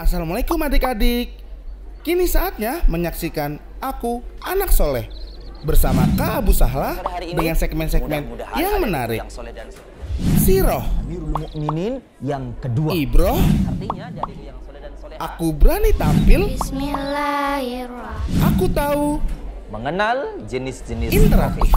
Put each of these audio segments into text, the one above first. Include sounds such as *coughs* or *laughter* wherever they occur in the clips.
Assalamualaikum adik-adik. Kini saatnya menyaksikan aku anak soleh bersama Kak Abu Sahla dengan segmen-segmen yang menarik. Yang soleh dan... Siroh, Mukminin yang kedua. Ibro, Aku berani tampil. Bismillahirrahmanirrahim. Aku tahu mengenal jenis-jenis interaktif.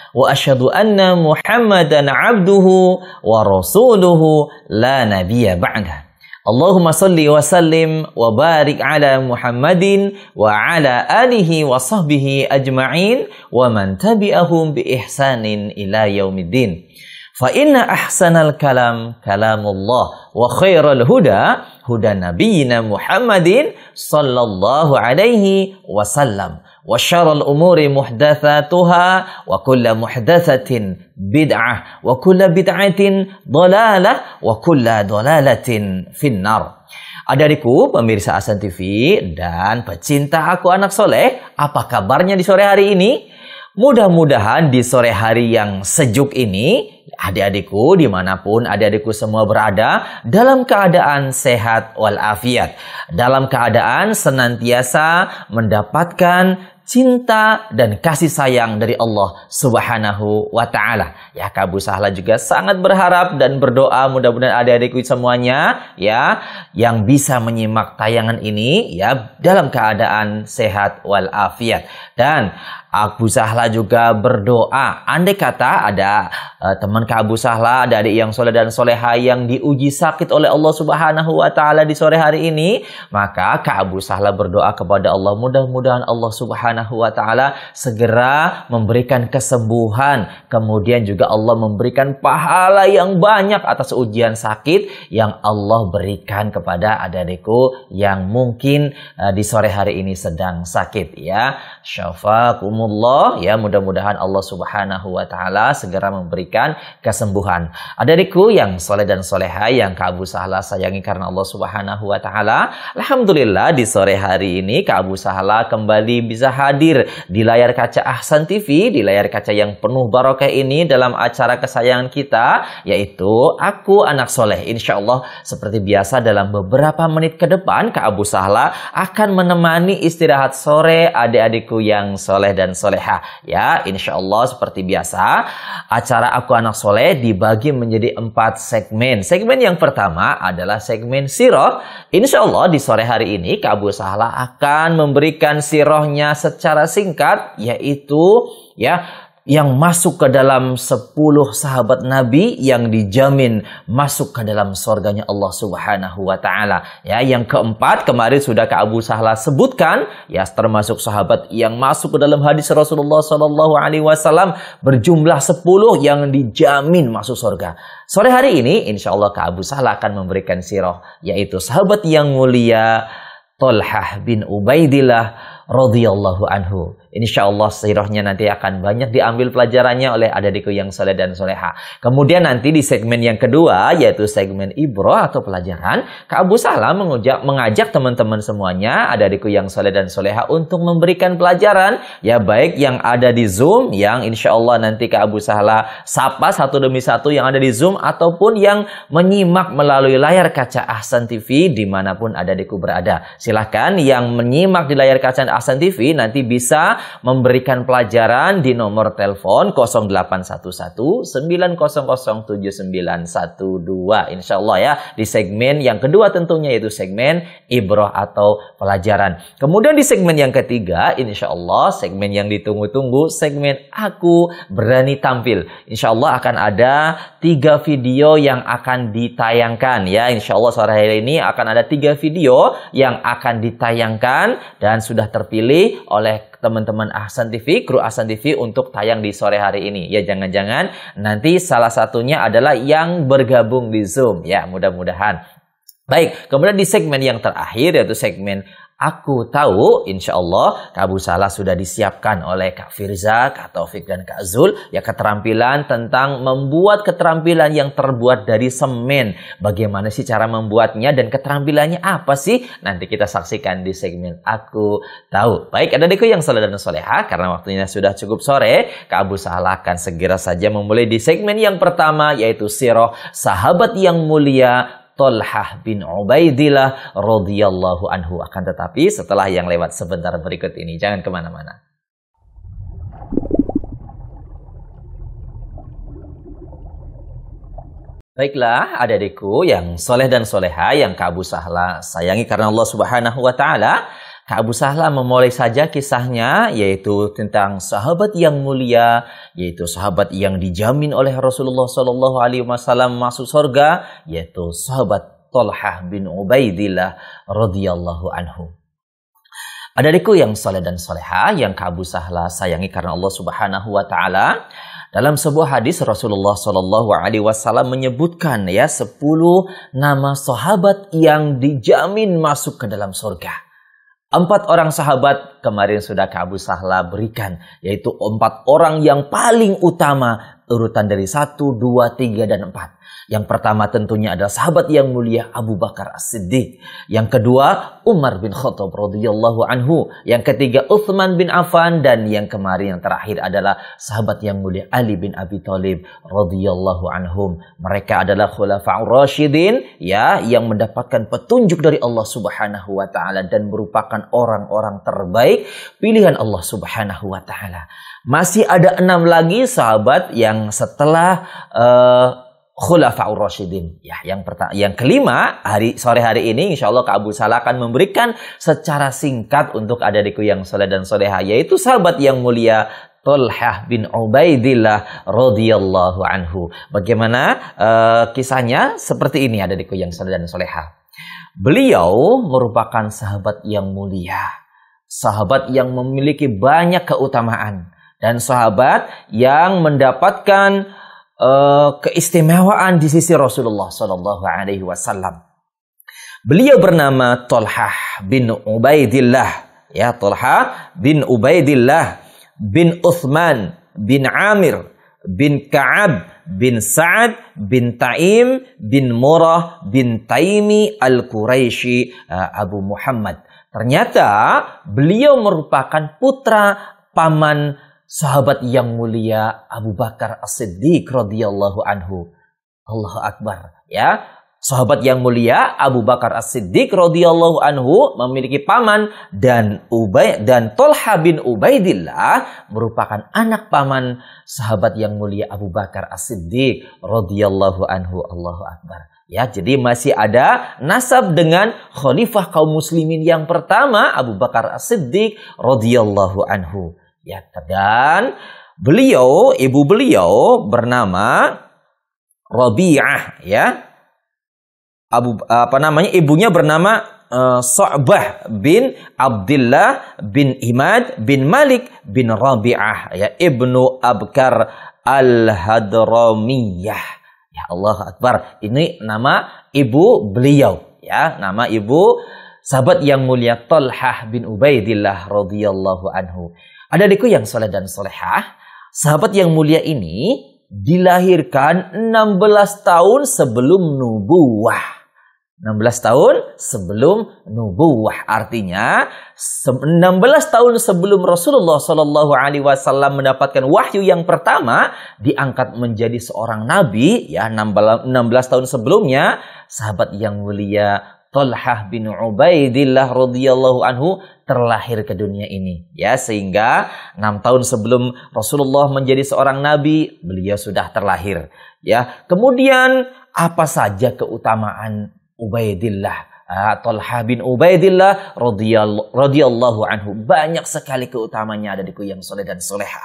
وأشهد أن محمدا عبده ورسوله لا نبي بعده اللهم صل وسلم وبارك على محمد وعلى آله وصحبه أجمعين ومن تبعهم بإحسان إلى يوم الدين فإن أحسن الكلام كلام الله وخير الهدى هدى نبينا محمد صلى الله عليه وسلم wa syarrul umuri muhdatsatuha wa kullu muhdatsatin bid'ah wa kullu bid'atin dhalalah wa Adariku pemirsa Asan TV dan pecinta aku anak soleh, apa kabarnya di sore hari ini? Mudah-mudahan di sore hari yang sejuk ini, adik-adikku dimanapun adik-adikku semua berada, dalam keadaan sehat walafiat. Dalam keadaan senantiasa mendapatkan cinta dan kasih sayang dari Allah Subhanahu wa taala. Ya, Kabu Sahla juga sangat berharap dan berdoa mudah-mudahan adik-adikku semuanya ya yang bisa menyimak tayangan ini ya dalam keadaan sehat walafiat. Dan Abu Sahla juga berdoa. Andai kata ada uh, teman ke Abu Sahla, ada adik yang soleh dan soleha yang diuji sakit oleh Allah Subhanahu wa taala di sore hari ini, maka Kak Abu Sahla berdoa kepada Allah, mudah-mudahan Allah Subhanahu wa taala segera memberikan kesembuhan, kemudian juga Allah memberikan pahala yang banyak atas ujian sakit yang Allah berikan kepada adik-adikku yang mungkin uh, di sore hari ini sedang sakit ya. Syafaqumu rahimakumullah ya mudah-mudahan Allah Subhanahu wa taala segera memberikan kesembuhan. Adikku yang soleh dan soleha yang Kak Abu Sahla sayangi karena Allah Subhanahu wa taala, alhamdulillah di sore hari ini Kak Abu Sahla kembali bisa hadir di layar kaca Ahsan TV, di layar kaca yang penuh barokah ini dalam acara kesayangan kita yaitu Aku Anak Soleh. Insya Allah seperti biasa dalam beberapa menit ke depan Kak Abu Sahla akan menemani istirahat sore adik-adikku yang soleh dan dan soleha. Ya, insya Allah seperti biasa, acara Aku Anak Soleh dibagi menjadi empat segmen. Segmen yang pertama adalah segmen siroh. Insya Allah di sore hari ini, Kabu Sahla akan memberikan sirohnya secara singkat, yaitu ya yang masuk ke dalam 10 sahabat Nabi yang dijamin masuk ke dalam surganya Allah Subhanahu wa taala. Ya, yang keempat kemarin sudah Kak Abu Sahla sebutkan, ya termasuk sahabat yang masuk ke dalam hadis Rasulullah sallallahu alaihi wasallam berjumlah 10 yang dijamin masuk surga. Sore hari ini Insya Allah Kak Abu Sahla akan memberikan sirah yaitu sahabat yang mulia Tolhah bin Ubaidillah radhiyallahu anhu. Insya Allah sirahnya nanti akan banyak diambil pelajarannya oleh adikku yang soleh dan soleha. Kemudian nanti di segmen yang kedua yaitu segmen ibro atau pelajaran, Kak Abu Salam mengajak, mengajak teman-teman semuanya adikku yang soleh dan soleha untuk memberikan pelajaran ya baik yang ada di Zoom yang insya Allah nanti Kak Abu Salam sapa satu demi satu yang ada di Zoom ataupun yang menyimak melalui layar kaca Ahsan TV dimanapun adikku berada. Silahkan yang menyimak di layar kaca Ahsan TV nanti bisa memberikan pelajaran di nomor telepon 0811 9007912 Insya Allah ya di segmen yang kedua tentunya yaitu segmen ibroh atau pelajaran. Kemudian di segmen yang ketiga insya Allah segmen yang ditunggu-tunggu segmen aku berani tampil. Insya Allah akan ada tiga video yang akan ditayangkan ya. Insya Allah sore hari ini akan ada tiga video yang akan ditayangkan dan sudah terpilih oleh teman-teman Ahsan TV, kru Ahsan TV untuk tayang di sore hari ini. Ya jangan-jangan nanti salah satunya adalah yang bergabung di Zoom. Ya mudah-mudahan. Baik, kemudian di segmen yang terakhir yaitu segmen Aku tahu, insya Allah, Salah sudah disiapkan oleh Kak Firza, Kak Taufik, dan Kak Zul. Ya, keterampilan tentang membuat keterampilan yang terbuat dari semen. Bagaimana sih cara membuatnya dan keterampilannya apa sih? Nanti kita saksikan di segmen Aku Tahu. Baik, ada deku yang salah dan soleha, karena waktunya sudah cukup sore. Kak Salah akan segera saja memulai di segmen yang pertama, yaitu Siroh Sahabat Yang Mulia Tolhah bin Ubaidillah radhiyallahu anhu. Akan tetapi setelah yang lewat sebentar berikut ini, jangan kemana-mana. Baiklah adik-adikku yang soleh dan soleha yang kabu sahla sayangi karena Allah subhanahu wa ta'ala Abu Sahla memulai saja kisahnya yaitu tentang sahabat yang mulia yaitu sahabat yang dijamin oleh Rasulullah Shallallahu Alaihi Wasallam masuk surga yaitu sahabat Tolhah bin Ubaidillah radhiyallahu anhu. diku yang soleh dan soleha yang Abu Sahla sayangi karena Allah Subhanahu wa taala. Dalam sebuah hadis Rasulullah Shallallahu Alaihi Wasallam menyebutkan ya 10 nama sahabat yang dijamin masuk ke dalam surga. Empat orang sahabat kemarin sudah Abu Sahla berikan, yaitu empat orang yang paling utama urutan dari satu, dua, tiga, dan empat. Yang pertama tentunya adalah sahabat yang mulia Abu Bakar As-Siddiq. Yang kedua Umar bin Khattab radhiyallahu anhu. Yang ketiga Uthman bin Affan dan yang kemarin yang terakhir adalah sahabat yang mulia Ali bin Abi Thalib radhiyallahu anhum. Mereka adalah khulafaur rasyidin ya yang mendapatkan petunjuk dari Allah Subhanahu wa taala dan merupakan orang-orang terbaik pilihan Allah Subhanahu wa taala. Masih ada enam lagi sahabat yang setelah uh, Khulafaur Rasyidin. Ya, yang pertama, yang kelima hari sore hari ini insya Allah Kak Abu Salah akan memberikan secara singkat untuk adikku yang soleh dan soleha yaitu sahabat yang mulia Tolhah bin Ubaidillah radhiyallahu anhu. Bagaimana uh, kisahnya seperti ini ada di yang soleh dan soleha. Beliau merupakan sahabat yang mulia, sahabat yang memiliki banyak keutamaan dan sahabat yang mendapatkan Eh, keistimewaan di sisi Rasulullah Shallallahu Alaihi Wasallam. Beliau bernama Tolhah bin Ubaidillah. Ya, Tolhah bin Ubaidillah bin Uthman bin Amir bin Ka'ab bin Sa'ad bin Taim bin Murah bin Taimi al Quraisy eh, Abu Muhammad. Ternyata beliau merupakan putra paman sahabat yang mulia Abu Bakar As-Siddiq radhiyallahu anhu. Allah Akbar, ya. Sahabat yang mulia Abu Bakar As-Siddiq radhiyallahu anhu memiliki paman dan Ubay dan Tolha bin Ubaidillah merupakan anak paman sahabat yang mulia Abu Bakar As-Siddiq radhiyallahu anhu. Allahu Akbar. Ya, jadi masih ada nasab dengan khalifah kaum muslimin yang pertama Abu Bakar As-Siddiq radhiyallahu anhu. Ya, dan beliau, ibu beliau bernama Rabi'ah ya. Abu apa namanya? Ibunya bernama uh, eh, So'bah bin Abdullah bin Imad bin Malik bin Rabi'ah ya Ibnu Abkar Al-Hadramiyah. Ya Allah Akbar. Ini nama ibu beliau ya, nama ibu sahabat yang mulia Talhah bin Ubaidillah radhiyallahu anhu. Ada adikku yang soleh dan solehah, sahabat yang mulia ini dilahirkan 16 tahun sebelum nubuah. 16 tahun sebelum nubuah artinya 16 tahun sebelum Rasulullah Shallallahu Alaihi Wasallam mendapatkan wahyu yang pertama diangkat menjadi seorang nabi ya 16 tahun sebelumnya sahabat yang mulia Talhah bin Ubaidillah radhiyallahu anhu terlahir ke dunia ini ya sehingga enam tahun sebelum Rasulullah menjadi seorang nabi beliau sudah terlahir ya kemudian apa saja keutamaan Ubaidillah atau ah, bin Ubaidillah radhiyallahu anhu banyak sekali keutamanya ada di yang soleh dan soleha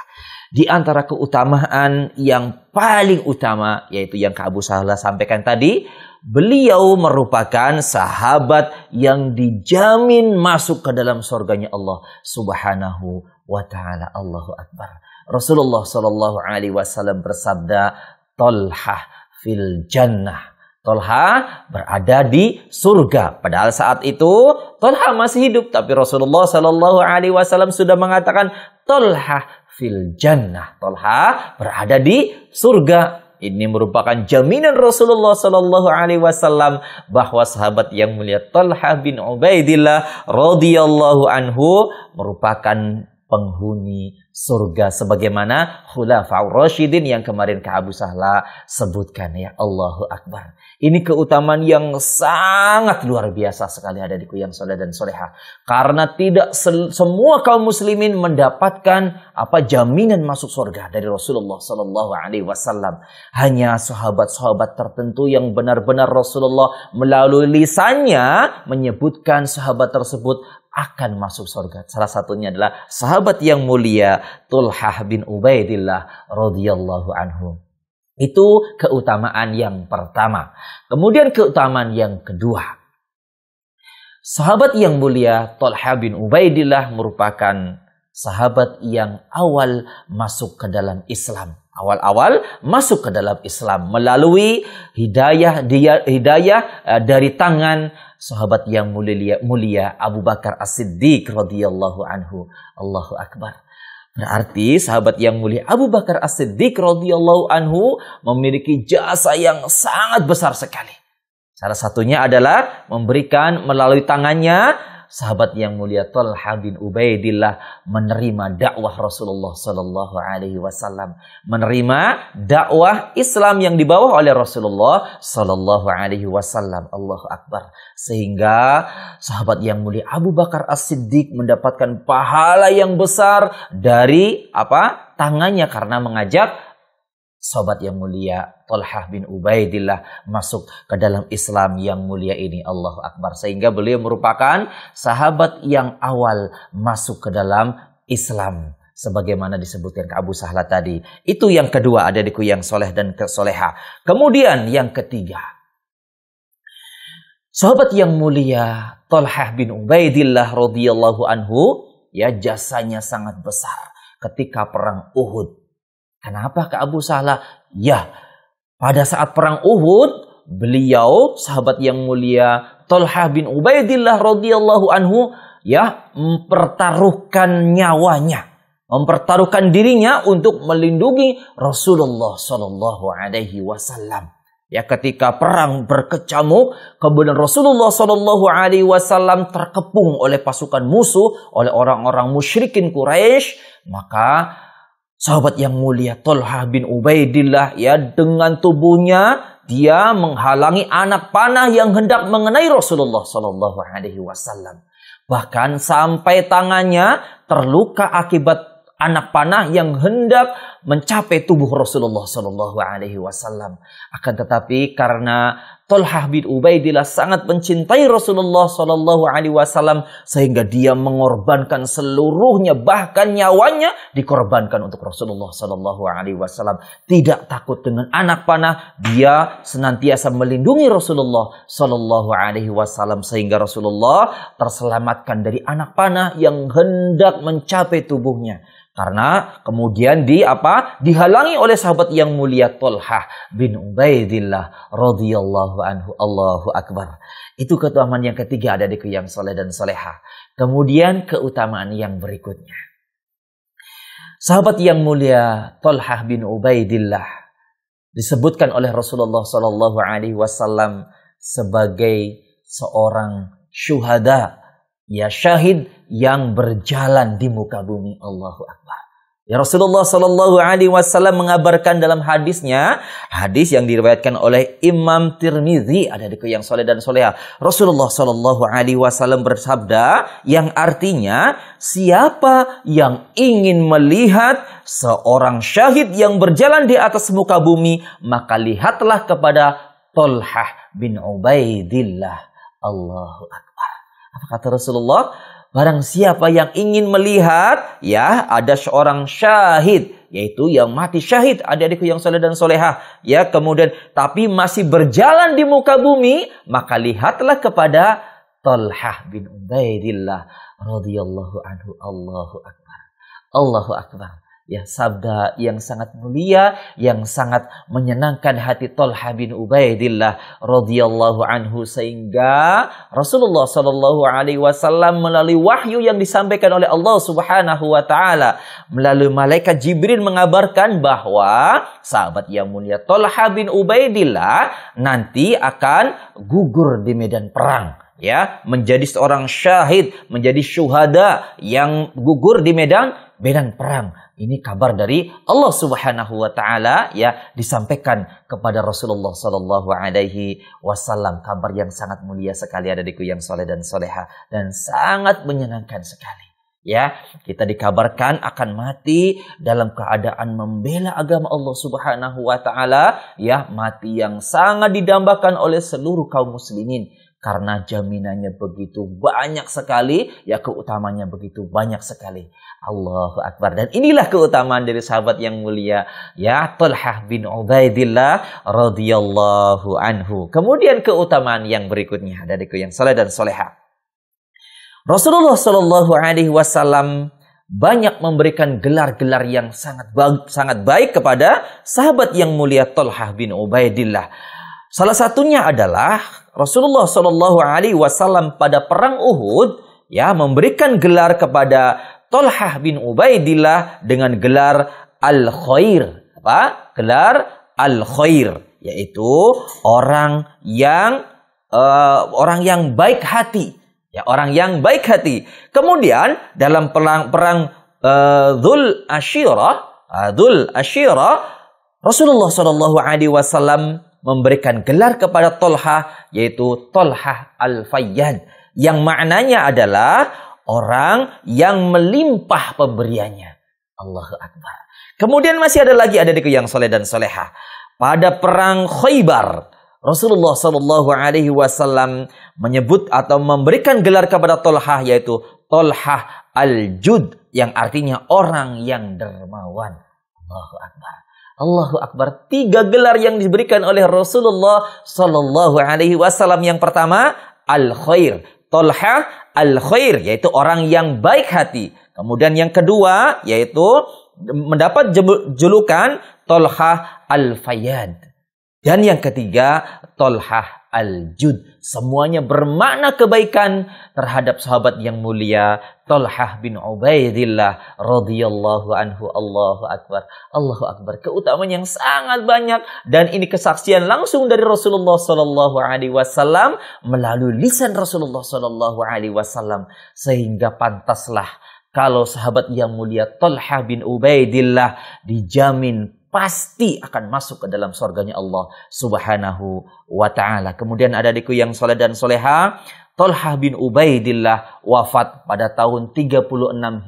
di antara keutamaan yang paling utama yaitu yang Kak Abu Sahla sampaikan tadi Beliau merupakan sahabat yang dijamin masuk ke dalam surganya Allah Subhanahu wa taala. Allahu akbar. Rasulullah Shallallahu alaihi wasallam bersabda, "Tolhah fil jannah." Tolha berada di surga. Padahal saat itu Tolha masih hidup, tapi Rasulullah Shallallahu Alaihi Wasallam sudah mengatakan Tolha fil jannah. Tolha berada di surga. Ini merupakan jaminan Rasulullah Sallallahu Alaihi Wasallam bahwa sahabat yang mulia Talha bin Ubaidillah radhiyallahu anhu merupakan penghuni surga sebagaimana khulafaur rasyidin yang kemarin ke Abu Sahla sebutkan ya Allahu Akbar. Ini keutamaan yang sangat luar biasa sekali ada di yang soleh dan soleha. Karena tidak semua kaum muslimin mendapatkan apa jaminan masuk surga dari Rasulullah Sallallahu Alaihi Wasallam. Hanya sahabat-sahabat tertentu yang benar-benar Rasulullah melalui lisannya menyebutkan sahabat tersebut akan masuk surga. Salah satunya adalah sahabat yang mulia Tulhah bin Ubaidillah radhiyallahu anhu. Itu keutamaan yang pertama. Kemudian keutamaan yang kedua. Sahabat yang mulia Tulhah bin Ubaidillah merupakan sahabat yang awal masuk ke dalam Islam. Awal-awal masuk ke dalam Islam melalui hidayah dia, hidayah eh, dari tangan sahabat yang mulia, mulia Abu Bakar As-Siddiq radhiyallahu anhu. Allahu akbar. Berarti sahabat yang mulia Abu Bakar As-Siddiq radhiyallahu anhu memiliki jasa yang sangat besar sekali. Salah satunya adalah memberikan melalui tangannya sahabat yang mulia Talha bin Ubaidillah menerima dakwah Rasulullah Sallallahu Alaihi Wasallam, menerima dakwah Islam yang dibawa oleh Rasulullah Sallallahu Alaihi Wasallam. Allah Akbar. Sehingga sahabat yang mulia Abu Bakar As Siddiq mendapatkan pahala yang besar dari apa tangannya karena mengajak sobat yang mulia Tolhah bin Ubaidillah masuk ke dalam Islam yang mulia ini Allah Akbar sehingga beliau merupakan sahabat yang awal masuk ke dalam Islam sebagaimana disebutkan ke Abu Sahla tadi. Itu yang kedua ada di kuyang soleh dan kesoleha. Kemudian yang ketiga. Sahabat yang mulia Tolhah bin Ubaidillah radhiyallahu anhu ya jasanya sangat besar ketika perang Uhud Kenapa ke Abu Salah? Ya, pada saat perang Uhud, beliau sahabat yang mulia Tolha bin Ubaidillah radhiyallahu anhu ya mempertaruhkan nyawanya, mempertaruhkan dirinya untuk melindungi Rasulullah Shallallahu alaihi wasallam. Ya ketika perang berkecamuk, kemudian Rasulullah Shallallahu Alaihi Wasallam terkepung oleh pasukan musuh, oleh orang-orang musyrikin Quraisy, maka Sahabat yang mulia Tolha bin Ubaidillah ya dengan tubuhnya dia menghalangi anak panah yang hendak mengenai Rasulullah Shallallahu Alaihi Wasallam. Bahkan sampai tangannya terluka akibat anak panah yang hendak mencapai tubuh Rasulullah Shallallahu Alaihi Wasallam. Akan tetapi karena Tolhah bin Ubaidillah sangat mencintai Rasulullah Shallallahu Alaihi Wasallam sehingga dia mengorbankan seluruhnya bahkan nyawanya dikorbankan untuk Rasulullah Shallallahu Alaihi Wasallam. Tidak takut dengan anak panah, dia senantiasa melindungi Rasulullah Shallallahu Alaihi Wasallam sehingga Rasulullah terselamatkan dari anak panah yang hendak mencapai tubuhnya karena kemudian di apa dihalangi oleh sahabat yang mulia Tolhah bin Ubaidillah radhiyallahu radhiyallahu anhu Allahu akbar itu keutamaan yang ketiga ada di yang soleh dan soleha kemudian keutamaan yang berikutnya sahabat yang mulia Tolhah bin Ubaidillah disebutkan oleh Rasulullah Shallallahu Alaihi Wasallam sebagai seorang syuhada ya syahid yang berjalan di muka bumi Allahu akbar Ya Rasulullah Shallallahu Alaihi Wasallam mengabarkan dalam hadisnya, hadis yang diriwayatkan oleh Imam Tirmidzi ada di yang soleh dan soleha. Rasulullah Shallallahu Alaihi Wasallam bersabda yang artinya siapa yang ingin melihat seorang syahid yang berjalan di atas muka bumi maka lihatlah kepada Tolhah bin Ubaidillah. Allahu Akbar. Apa kata Rasulullah? Barang siapa yang ingin melihat, ya ada seorang syahid, yaitu yang mati syahid, adik-adikku yang soleh dan solehah. Ya kemudian, tapi masih berjalan di muka bumi, maka lihatlah kepada Talhah bin Ubaidillah radhiyallahu anhu Allahu akbar. Allahu akbar ya sabda yang sangat mulia yang sangat menyenangkan hati Tolha bin Ubaidillah radhiyallahu anhu sehingga Rasulullah saw alaihi wasallam melalui wahyu yang disampaikan oleh Allah Subhanahu wa taala melalui malaikat Jibril mengabarkan bahwa sahabat yang mulia Tolha bin Ubaidillah nanti akan gugur di medan perang ya menjadi seorang syahid menjadi syuhada yang gugur di medan medan perang ini kabar dari Allah Subhanahu wa taala ya disampaikan kepada Rasulullah sallallahu alaihi wasallam kabar yang sangat mulia sekali ada adikku yang soleh dan soleha dan sangat menyenangkan sekali ya kita dikabarkan akan mati dalam keadaan membela agama Allah Subhanahu wa taala ya mati yang sangat didambakan oleh seluruh kaum muslimin karena jaminannya begitu banyak sekali, ya keutamanya begitu banyak sekali. Allahu Akbar. Dan inilah keutamaan dari sahabat yang mulia, ya Tulhah bin Ubaidillah radhiyallahu anhu. Kemudian keutamaan yang berikutnya, dariku yang soleh dan soleha. Rasulullah Shallallahu Alaihi Wasallam banyak memberikan gelar-gelar yang sangat baik, sangat baik kepada sahabat yang mulia Tolhah bin Ubaidillah. Salah satunya adalah Rasulullah Shallallahu Alaihi Wasallam pada perang Uhud ya memberikan gelar kepada Tolhah bin Ubaidillah dengan gelar Al Khair apa gelar Al Khair yaitu orang yang uh, orang yang baik hati ya orang yang baik hati kemudian dalam perang perang uh, eh, Ashira uh, Dhul Ashira ah, Rasulullah Shallallahu Alaihi Wasallam memberikan gelar kepada Tolha yaitu Tolha Al-Fayyan yang maknanya adalah orang yang melimpah pemberiannya. Allahu Akbar. Kemudian masih ada lagi ada adikku yang soleh dan soleha. Pada perang Khaybar, Rasulullah Shallallahu Alaihi Wasallam menyebut atau memberikan gelar kepada Tolha yaitu Tolha al Jud yang artinya orang yang dermawan. Allahu Akbar. Allahu Akbar. Tiga gelar yang diberikan oleh Rasulullah Sallallahu Alaihi Wasallam. Yang pertama, Al Khair. Tolha Al Khair, yaitu orang yang baik hati. Kemudian yang kedua, yaitu mendapat julukan Tolha Al Fayyad. Dan yang ketiga, Tolhah al-Jud. Semuanya bermakna kebaikan terhadap sahabat yang mulia Tolhah bin Ubaidillah radhiyallahu anhu Allahu Akbar. Allahu Akbar. Keutamaan yang sangat banyak dan ini kesaksian langsung dari Rasulullah sallallahu alaihi wasallam melalui lisan Rasulullah sallallahu alaihi wasallam sehingga pantaslah kalau sahabat yang mulia Tolhah bin Ubaidillah dijamin pasti akan masuk ke dalam surganya Allah Subhanahu wa taala. Kemudian ada adikku yang soleh dan soleha, Tolhah bin Ubaidillah wafat pada tahun 36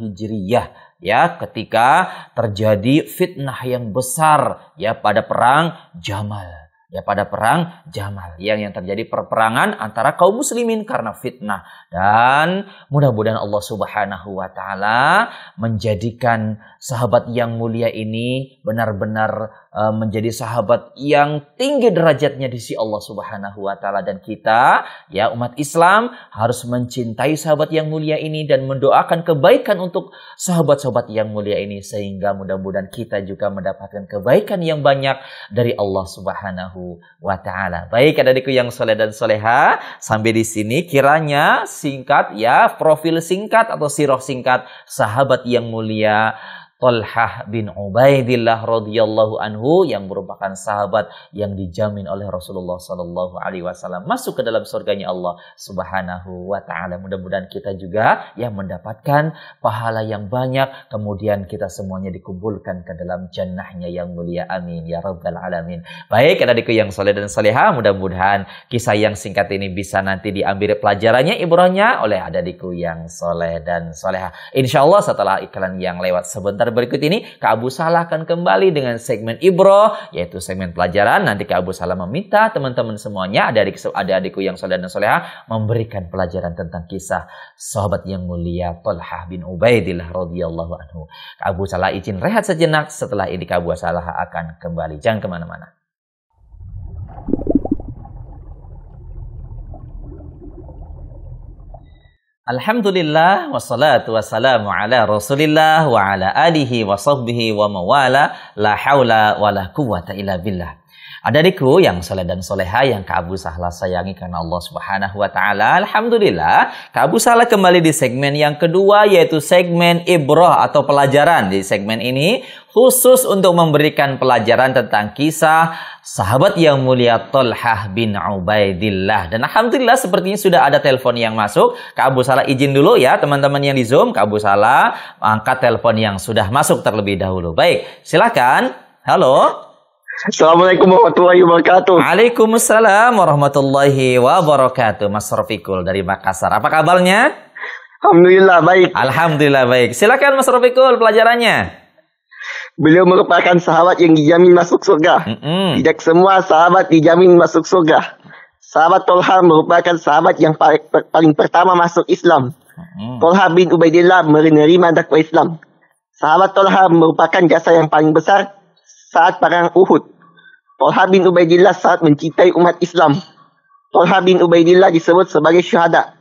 Hijriyah ya ketika terjadi fitnah yang besar ya pada perang Jamal ya pada perang Jamal yang yang terjadi perperangan antara kaum muslimin karena fitnah dan mudah-mudahan Allah Subhanahu wa taala menjadikan sahabat yang mulia ini benar-benar Eh, menjadi sahabat yang tinggi derajatnya di sisi Allah Subhanahu wa taala dan kita ya umat Islam harus mencintai sahabat yang mulia ini dan mendoakan kebaikan untuk sahabat-sahabat yang mulia ini sehingga mudah-mudahan kita juga mendapatkan kebaikan yang banyak dari Allah Subhanahu wa taala. Baik adikku yang soleh dan soleha, sampai di sini kiranya singkat ya profil singkat atau sirah singkat sahabat yang mulia Tolhah bin Ubaidillah radhiyallahu anhu yang merupakan sahabat yang dijamin oleh Rasulullah sallallahu alaihi wasallam masuk ke dalam surganya Allah Subhanahu wa taala. Mudah-mudahan kita juga yang mendapatkan pahala yang banyak kemudian kita semuanya dikumpulkan ke dalam jannahnya yang mulia. Amin ya rabbal alamin. Baik, adikku yang soleh dan soleha, mudah-mudahan kisah yang singkat ini bisa nanti diambil pelajarannya ibrahnya oleh adikku yang soleh dan soleha. insyaallah setelah iklan yang lewat sebentar berikut ini Kak Abu Salah akan kembali dengan segmen Ibro yaitu segmen pelajaran. Nanti Kak Abu Salah meminta teman-teman semuanya ada adik ada adikku yang saudara dan soleha memberikan pelajaran tentang kisah sahabat yang mulia Tolha bin Ubaidillah radhiyallahu anhu. Kak Abu Salah izin rehat sejenak setelah ini Kak Abu Salah akan kembali. Jangan kemana-mana. Alhamdulillah wassalatu wassalamu ala Rasulillah wa ala alihi wa sahbihi wa mawala la haula wa la quwata illa billah. Ada adikku yang soleh dan soleha yang Kak Abu Sahla sayangi karena Allah Subhanahu wa Ta'ala. Alhamdulillah, Kak Abu Sahla kembali di segmen yang kedua yaitu segmen Ibroh atau pelajaran. Di segmen ini khusus untuk memberikan pelajaran tentang kisah sahabat yang mulia Tolhah bin Ubaidillah. Dan Alhamdulillah sepertinya sudah ada telepon yang masuk. Kak Abu Salah izin dulu ya teman-teman yang di Zoom. Kak Abu Salah angkat telepon yang sudah masuk terlebih dahulu. Baik, silakan. Halo. Assalamualaikum warahmatullahi wabarakatuh. Waalaikumsalam warahmatullahi wabarakatuh. Mas Rofikul dari Makassar. Apa kabarnya? Alhamdulillah baik. Alhamdulillah baik. Silakan Mas Rofikul pelajarannya. Beliau merupakan sahabat yang dijamin masuk surga. Mm-mm. Tidak semua sahabat dijamin masuk surga. Sahabat Tolha merupakan sahabat yang paling, paling pertama masuk Islam. Mm. Tolha bin Ubaidillah menerima dakwah Islam. Sahabat Tolha merupakan jasa yang paling besar saat perang Uhud. Tolha bin Ubaidillah saat mencintai umat Islam. Tolha bin Ubaidillah disebut sebagai syuhada.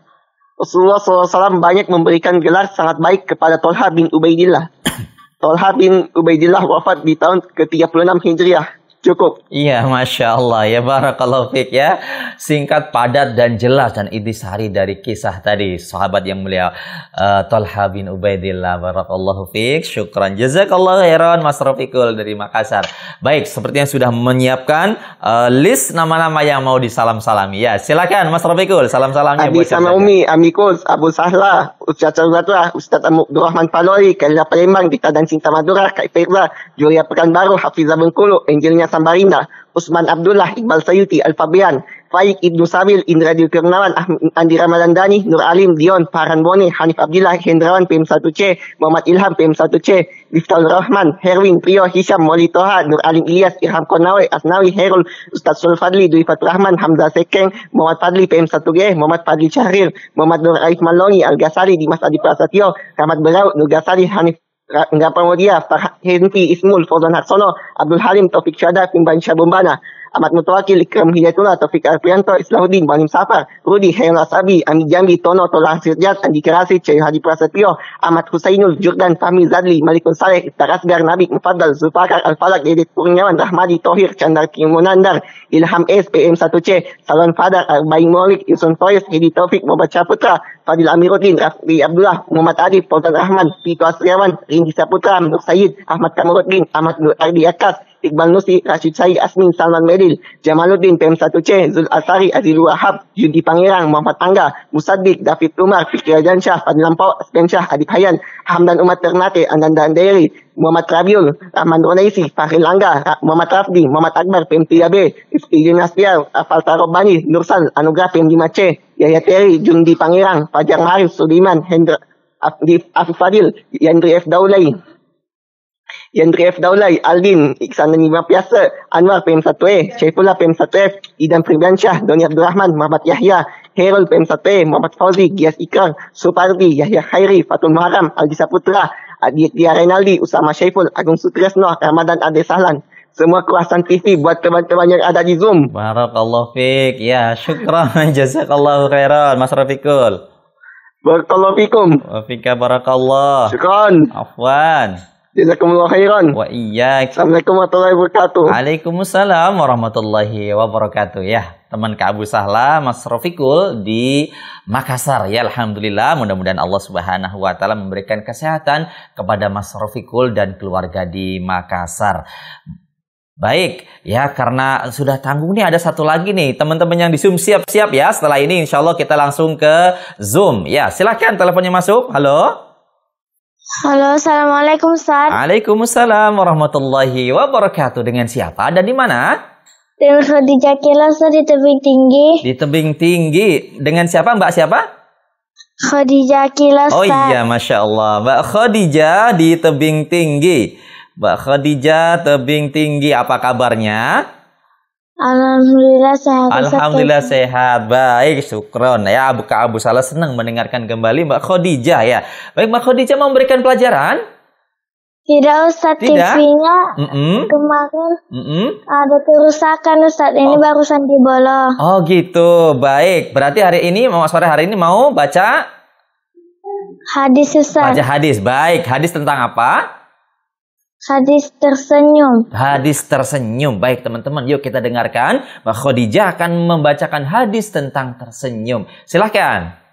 Rasulullah SAW banyak memberikan gelar sangat baik kepada Tolha bin Ubaidillah. *coughs* Tolha bin Ubaidillah wafat di tahun ke-36 Hijriah. Cukup. Iya, Masya Allah. Ya, Barakallahu Fik ya. Singkat, padat, dan jelas. Dan sehari dari kisah tadi. Sahabat yang mulia. Uh, Talha bin Ubaidillah. Barakallahu Fik. Syukran. Jazakallah khairan Mas Rafiqul dari Makassar. Baik, sepertinya sudah menyiapkan uh, list nama-nama yang mau disalam-salami. Ya, silakan Mas Rafiqul, Salam-salamnya. Abi sama Umi, Amikus, Abu Sahla, Ustaz Al-Ghadra, Ustaz Abdul Rahman Paloi, Kalila Palembang, Dita dan Cinta Madura, Kak Ipirla, Julia Pekanbaru, Hafizah Bengkulu, Angelnya Sambarinda, Usman Abdullah, Iqbal Sayuti, Al-Fabian, Faik Ibnu Sabil, Indra Kurnawan, Andi Ramalandani, Nur Alim, Dion, Farhan Boni, Hanif Abdillah, Hendrawan, PM1C, Muhammad Ilham, PM1C, Liftal Rahman, Herwin, Prio, Hisham, Moli Toha, Nur Alim Ilyas, Irham Konawe, Asnawi, Herul, Ustaz Sul Fadli, Dwi Fat Rahman, Hamzah Sekeng, Muhammad Fadli, PM1G, Muhammad Fadli Syahrir, Muhammad Nur Arif Malongi, Al-Ghazali, Dimas Adi Prasetyo, Ramad Berau, Nur Ghazali, Hanif Rapamodia, Farhat Herufi, Ismul, Fauzan Harsono, Abdul Halim, Taufik syada Pimban Syabumbana, Ahmad Mutawakil, Ikram Hidayatullah, Taufik arpianto Islahuddin, banim Safar, Rudi, Hairul Asabi, Ami Jambi, Tono, Tolah Sirjat, Andi Kerasi, Syekh Hadi Prasetyo, Ahmad Husainul, Jurdan, Fahmi Zadli, Malikun Saleh, Tarasgar, Nabi, Mufaddal, Zulfakar, Al-Falak, Dedit Kurniawan, Rahmadi, Tohir, candar Kimunandar, Ilham S, PM1C, Salon Fadar, Arbaing Molik, Yusun toys Hedi Taufik, Bobat putra. Fadil Amiruddin, Rafi Abdullah, Muhammad Adi, Fauzan Rahman, Pito Asriawan, Rindi Saputra, Nur Said, Ahmad Kamuruddin, Ahmad Nur Ardi Akas, Iqbal Nusi, Rashid Said, Asmin Salman Medil, Jamaluddin, PM1C, Zul Asari, Azizul Wahab, Yudi Pangerang, Muhammad Angga, Musadik, David Umar, Fikri Ajan Fadil Lampau, Aspen Adik Hayan, Hamdan Umat Ternate, Ananda Anderi, Muhammad Rabiul, Rahman Ronaisi, Fahri Langga, Muhammad Rafdi, Muhammad Akbar, AB, Rizky Dinastiar, Afal Tarobani, Nursan, Anugrah, pm Mace, Yaya Yahya Teri, Jundi Pangerang, Fajar Marif, Sudiman, Hendra, Afif Fadil, Yandri F. Daulai, Yandri F. Daulai, Aldin, Iksan Nima Piasa, Anwar pm 1 e Syaifullah PM1F, Idan Pribansyah, Doni Abdul Rahman, Muhammad Yahya, Herul pm 1 e Muhammad Fauzi, Gias Ikar, Supardi, Yahya Khairi, Fatul Muharram, Aldi Saputra, Aditya ah, Renaldi, Usama Syaiful, Agung Sutrisno, Ramadan Ade Sahlan. Semua kelasan TV buat teman-teman yang ada di Zoom. Barakallah fiq. Ya, syukran. *laughs* Jazakallahu khairan. Mas Rafiqul. Barakallahu fikum. fika barakallah. Syukran. Afwan. Jazakumullah khairan. Wa iyyak. Assalamualaikum warahmatullahi wabarakatuh. Waalaikumsalam warahmatullahi wabarakatuh. Ya, teman Kak Abu Sahla, Mas Rofikul di Makassar. Ya, Alhamdulillah. Mudah-mudahan Allah Subhanahu wa Ta'ala memberikan kesehatan kepada Mas Rofikul dan keluarga di Makassar. Baik, ya karena sudah tanggung nih ada satu lagi nih teman-teman yang di Zoom siap-siap ya. Setelah ini insya Allah kita langsung ke Zoom. Ya, silahkan teleponnya masuk. Halo. Halo, Assalamualaikum Ustaz. Waalaikumsalam warahmatullahi wabarakatuh. Dengan siapa dan di mana? Dengan Khadijah Kila, Ustaz, di tebing tinggi. Di tebing tinggi. Dengan siapa, Mbak siapa? Khadijah Kila, oh Ustaz. Oh iya, Masya Allah. Mbak Khadijah di tebing tinggi. Mbak Khadijah tebing tinggi, apa kabarnya? Alhamdulillah sehat. Alhamdulillah sehat. sehat. Baik, syukron. Ya, buka Abu Salah senang mendengarkan kembali Mbak Khadijah ya. Baik, Mbak Khadijah memberikan pelajaran? Tidak Ustaz, TV-nya mm -mm. kemarin mm -mm. ada kerusakan Ustaz. Ini oh. barusan dibolong. Oh gitu, baik. Berarti hari ini, mau sore hari ini mau baca? Hadis Ustaz. Baca hadis, baik. Hadis tentang apa? Hadis tersenyum. Hadis tersenyum. Baik teman-teman, yuk kita dengarkan. Mbak Khadijah akan membacakan hadis tentang tersenyum. Silahkan.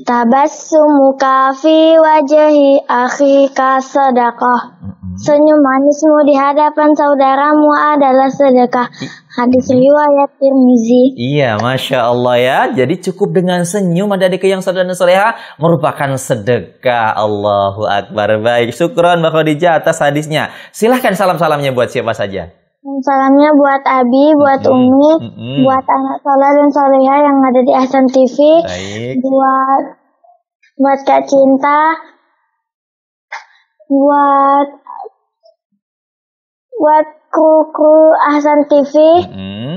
Tabassumuka fi wajahi akhika sedekah. Senyum manismu di hadapan saudaramu adalah sedekah. Hadis riwayat Tirmizi. Iya, masya Allah ya. Jadi cukup dengan senyum ada adik yang saudara soleha merupakan sedekah. Allahu Akbar. Baik, syukron Mbak Khadijah atas hadisnya. Silahkan salam-salamnya buat siapa saja. Salamnya buat Abi, buat mm-hmm. Umi, mm-hmm. buat anak soleh dan soleha yang ada di Asam TV, Baik. buat buat Kak Cinta, buat buat kru kru TV, hmm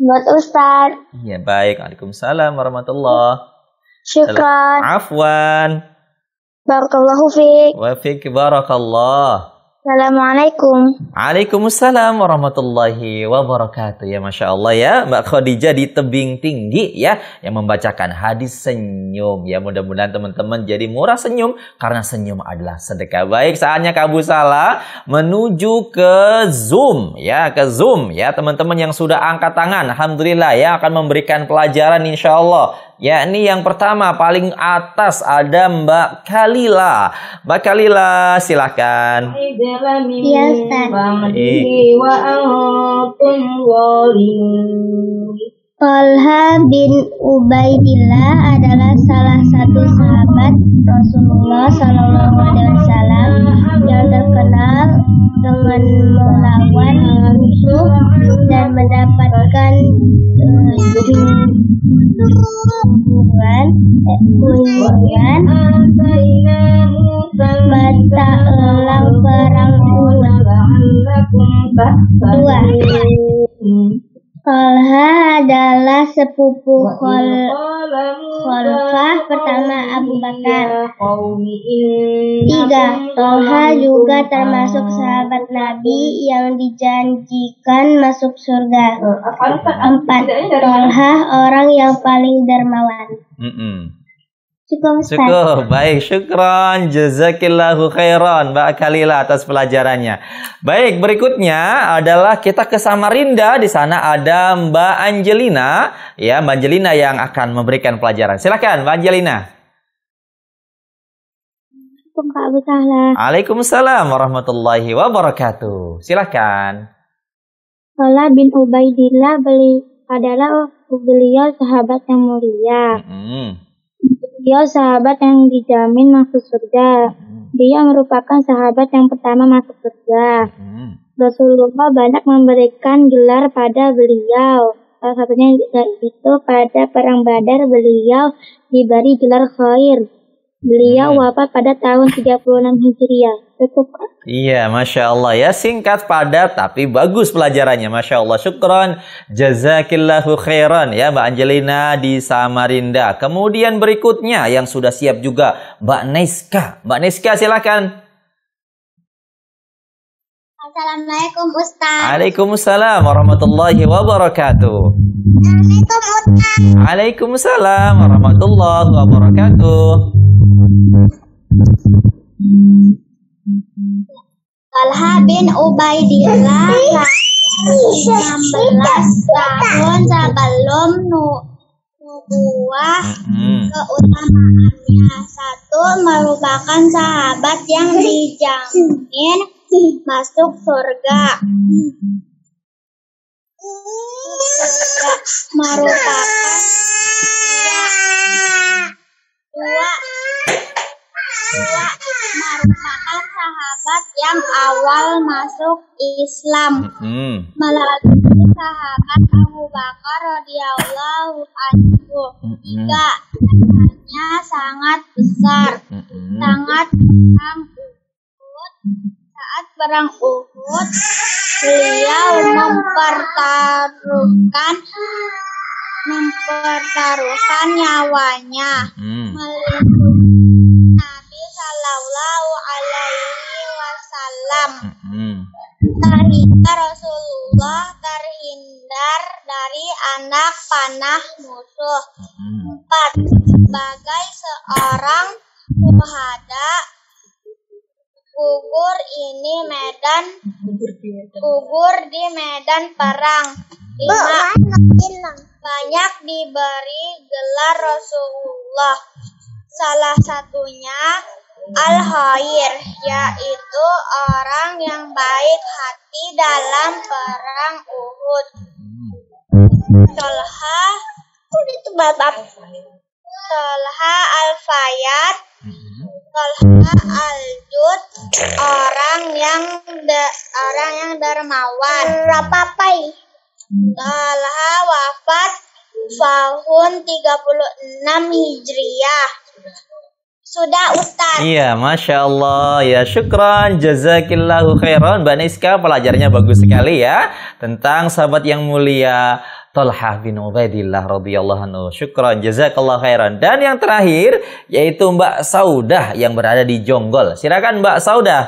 buat Ustaz. Ya baik, Waalaikumsalam warahmatullah. Syukran. Afwan. Barakallahu fiik. Wa fiik barakallah. Assalamualaikum. Waalaikumsalam warahmatullahi wabarakatuh. Ya Masya Allah ya. Mbak Khadijah di tebing tinggi ya. Yang membacakan hadis senyum. Ya mudah-mudahan teman-teman jadi murah senyum. Karena senyum adalah sedekah. Baik saatnya Kabu Salah menuju ke Zoom. Ya ke Zoom ya. Teman-teman yang sudah angkat tangan. Alhamdulillah ya akan memberikan pelajaran insya Allah yakni yang pertama paling atas ada Mbak Kalila. Mbak Kalila, silakan. Ya, Tolha bin Ubaidillah adalah salah satu sahabat Rasulullah Sallallahu Alaihi Wasallam yang terkenal dengan melawan musuh dan mendapatkan eh, kunjungan kunjungan eh, mata elang perang dua. Kolha adalah sepupu Kol Kholfah pertama Abu Bakar. Tiga, Tolha juga termasuk sahabat Nabi yang dijanjikan masuk surga. Eh, Empat, Tolha orang yang paling dermawan. Syukur, Ustaz. Baik, syukron. Jazakillahu khairan. Kalila atas pelajarannya. Baik, berikutnya adalah kita ke Samarinda. Di sana ada Mbak Angelina. Ya, Mbak Angelina yang akan memberikan pelajaran. Silakan, Mbak Angelina. Assalamualaikum Waalaikumsalam warahmatullahi wabarakatuh. Silakan. Salah bin Ubaidillah beli adalah beliau sahabat yang mulia. Mm -hmm. Dia sahabat yang dijamin masuk surga. Hmm. Dia merupakan sahabat yang pertama masuk surga. Hmm. Rasulullah banyak memberikan gelar pada beliau. Salah satunya itu pada Perang Badar beliau diberi gelar khair. Beliau hmm. wafat pada tahun 36 Hijriah. Iya, Masya Allah ya. Singkat, padat, tapi bagus pelajarannya. Masya Allah. Syukron. Jazakillahu khairan. Ya, Mbak Angelina di Samarinda. Kemudian berikutnya yang sudah siap juga. Mbak Neska. Mbak Neska silakan. Assalamualaikum Ustaz. Waalaikumsalam warahmatullahi wabarakatuh. Waalaikumsalam warahmatullahi wabarakatuh. Talha bin Ubaidillah enam 16 tahun sebelum nubuah mm-hmm. keutamaannya satu merupakan sahabat yang dijamin masuk surga surga merupakan dua merupakan sahabat yang awal masuk Islam hmm. melalui sahabat Abu Bakar radhiyallahu anhu. jika hanya sangat besar, sangat perang Uhud. Saat perang Uhud, beliau mempertaruhkan mempertaruhkan nyawanya hmm. melindungi terhingga Rasulullah terhindar dari anak panah musuh. Empat, sebagai seorang muhada, gugur ini medan gugur di medan perang. Lima, banyak diberi gelar Rasulullah. Salah satunya Al-Khair yaitu orang yang baik hati dalam perang Uhud. Tolha itu babak. Tolha Al-Fayat Tolha Al-Jud orang yang de, orang yang dermawan. Rapapai. Tolha wafat Fahun 36 Hijriah. Sudah Ustaz. Iya, Masya Allah. Ya, syukran. Jazakillahu khairan. Mbak Niska pelajarnya bagus sekali ya. Tentang sahabat yang mulia. Talha bin Ubaidillah radhiyallahu anhu. Syukran jazakallah khairan. Dan yang terakhir yaitu Mbak Saudah yang berada di Jonggol. Silakan Mbak Saudah.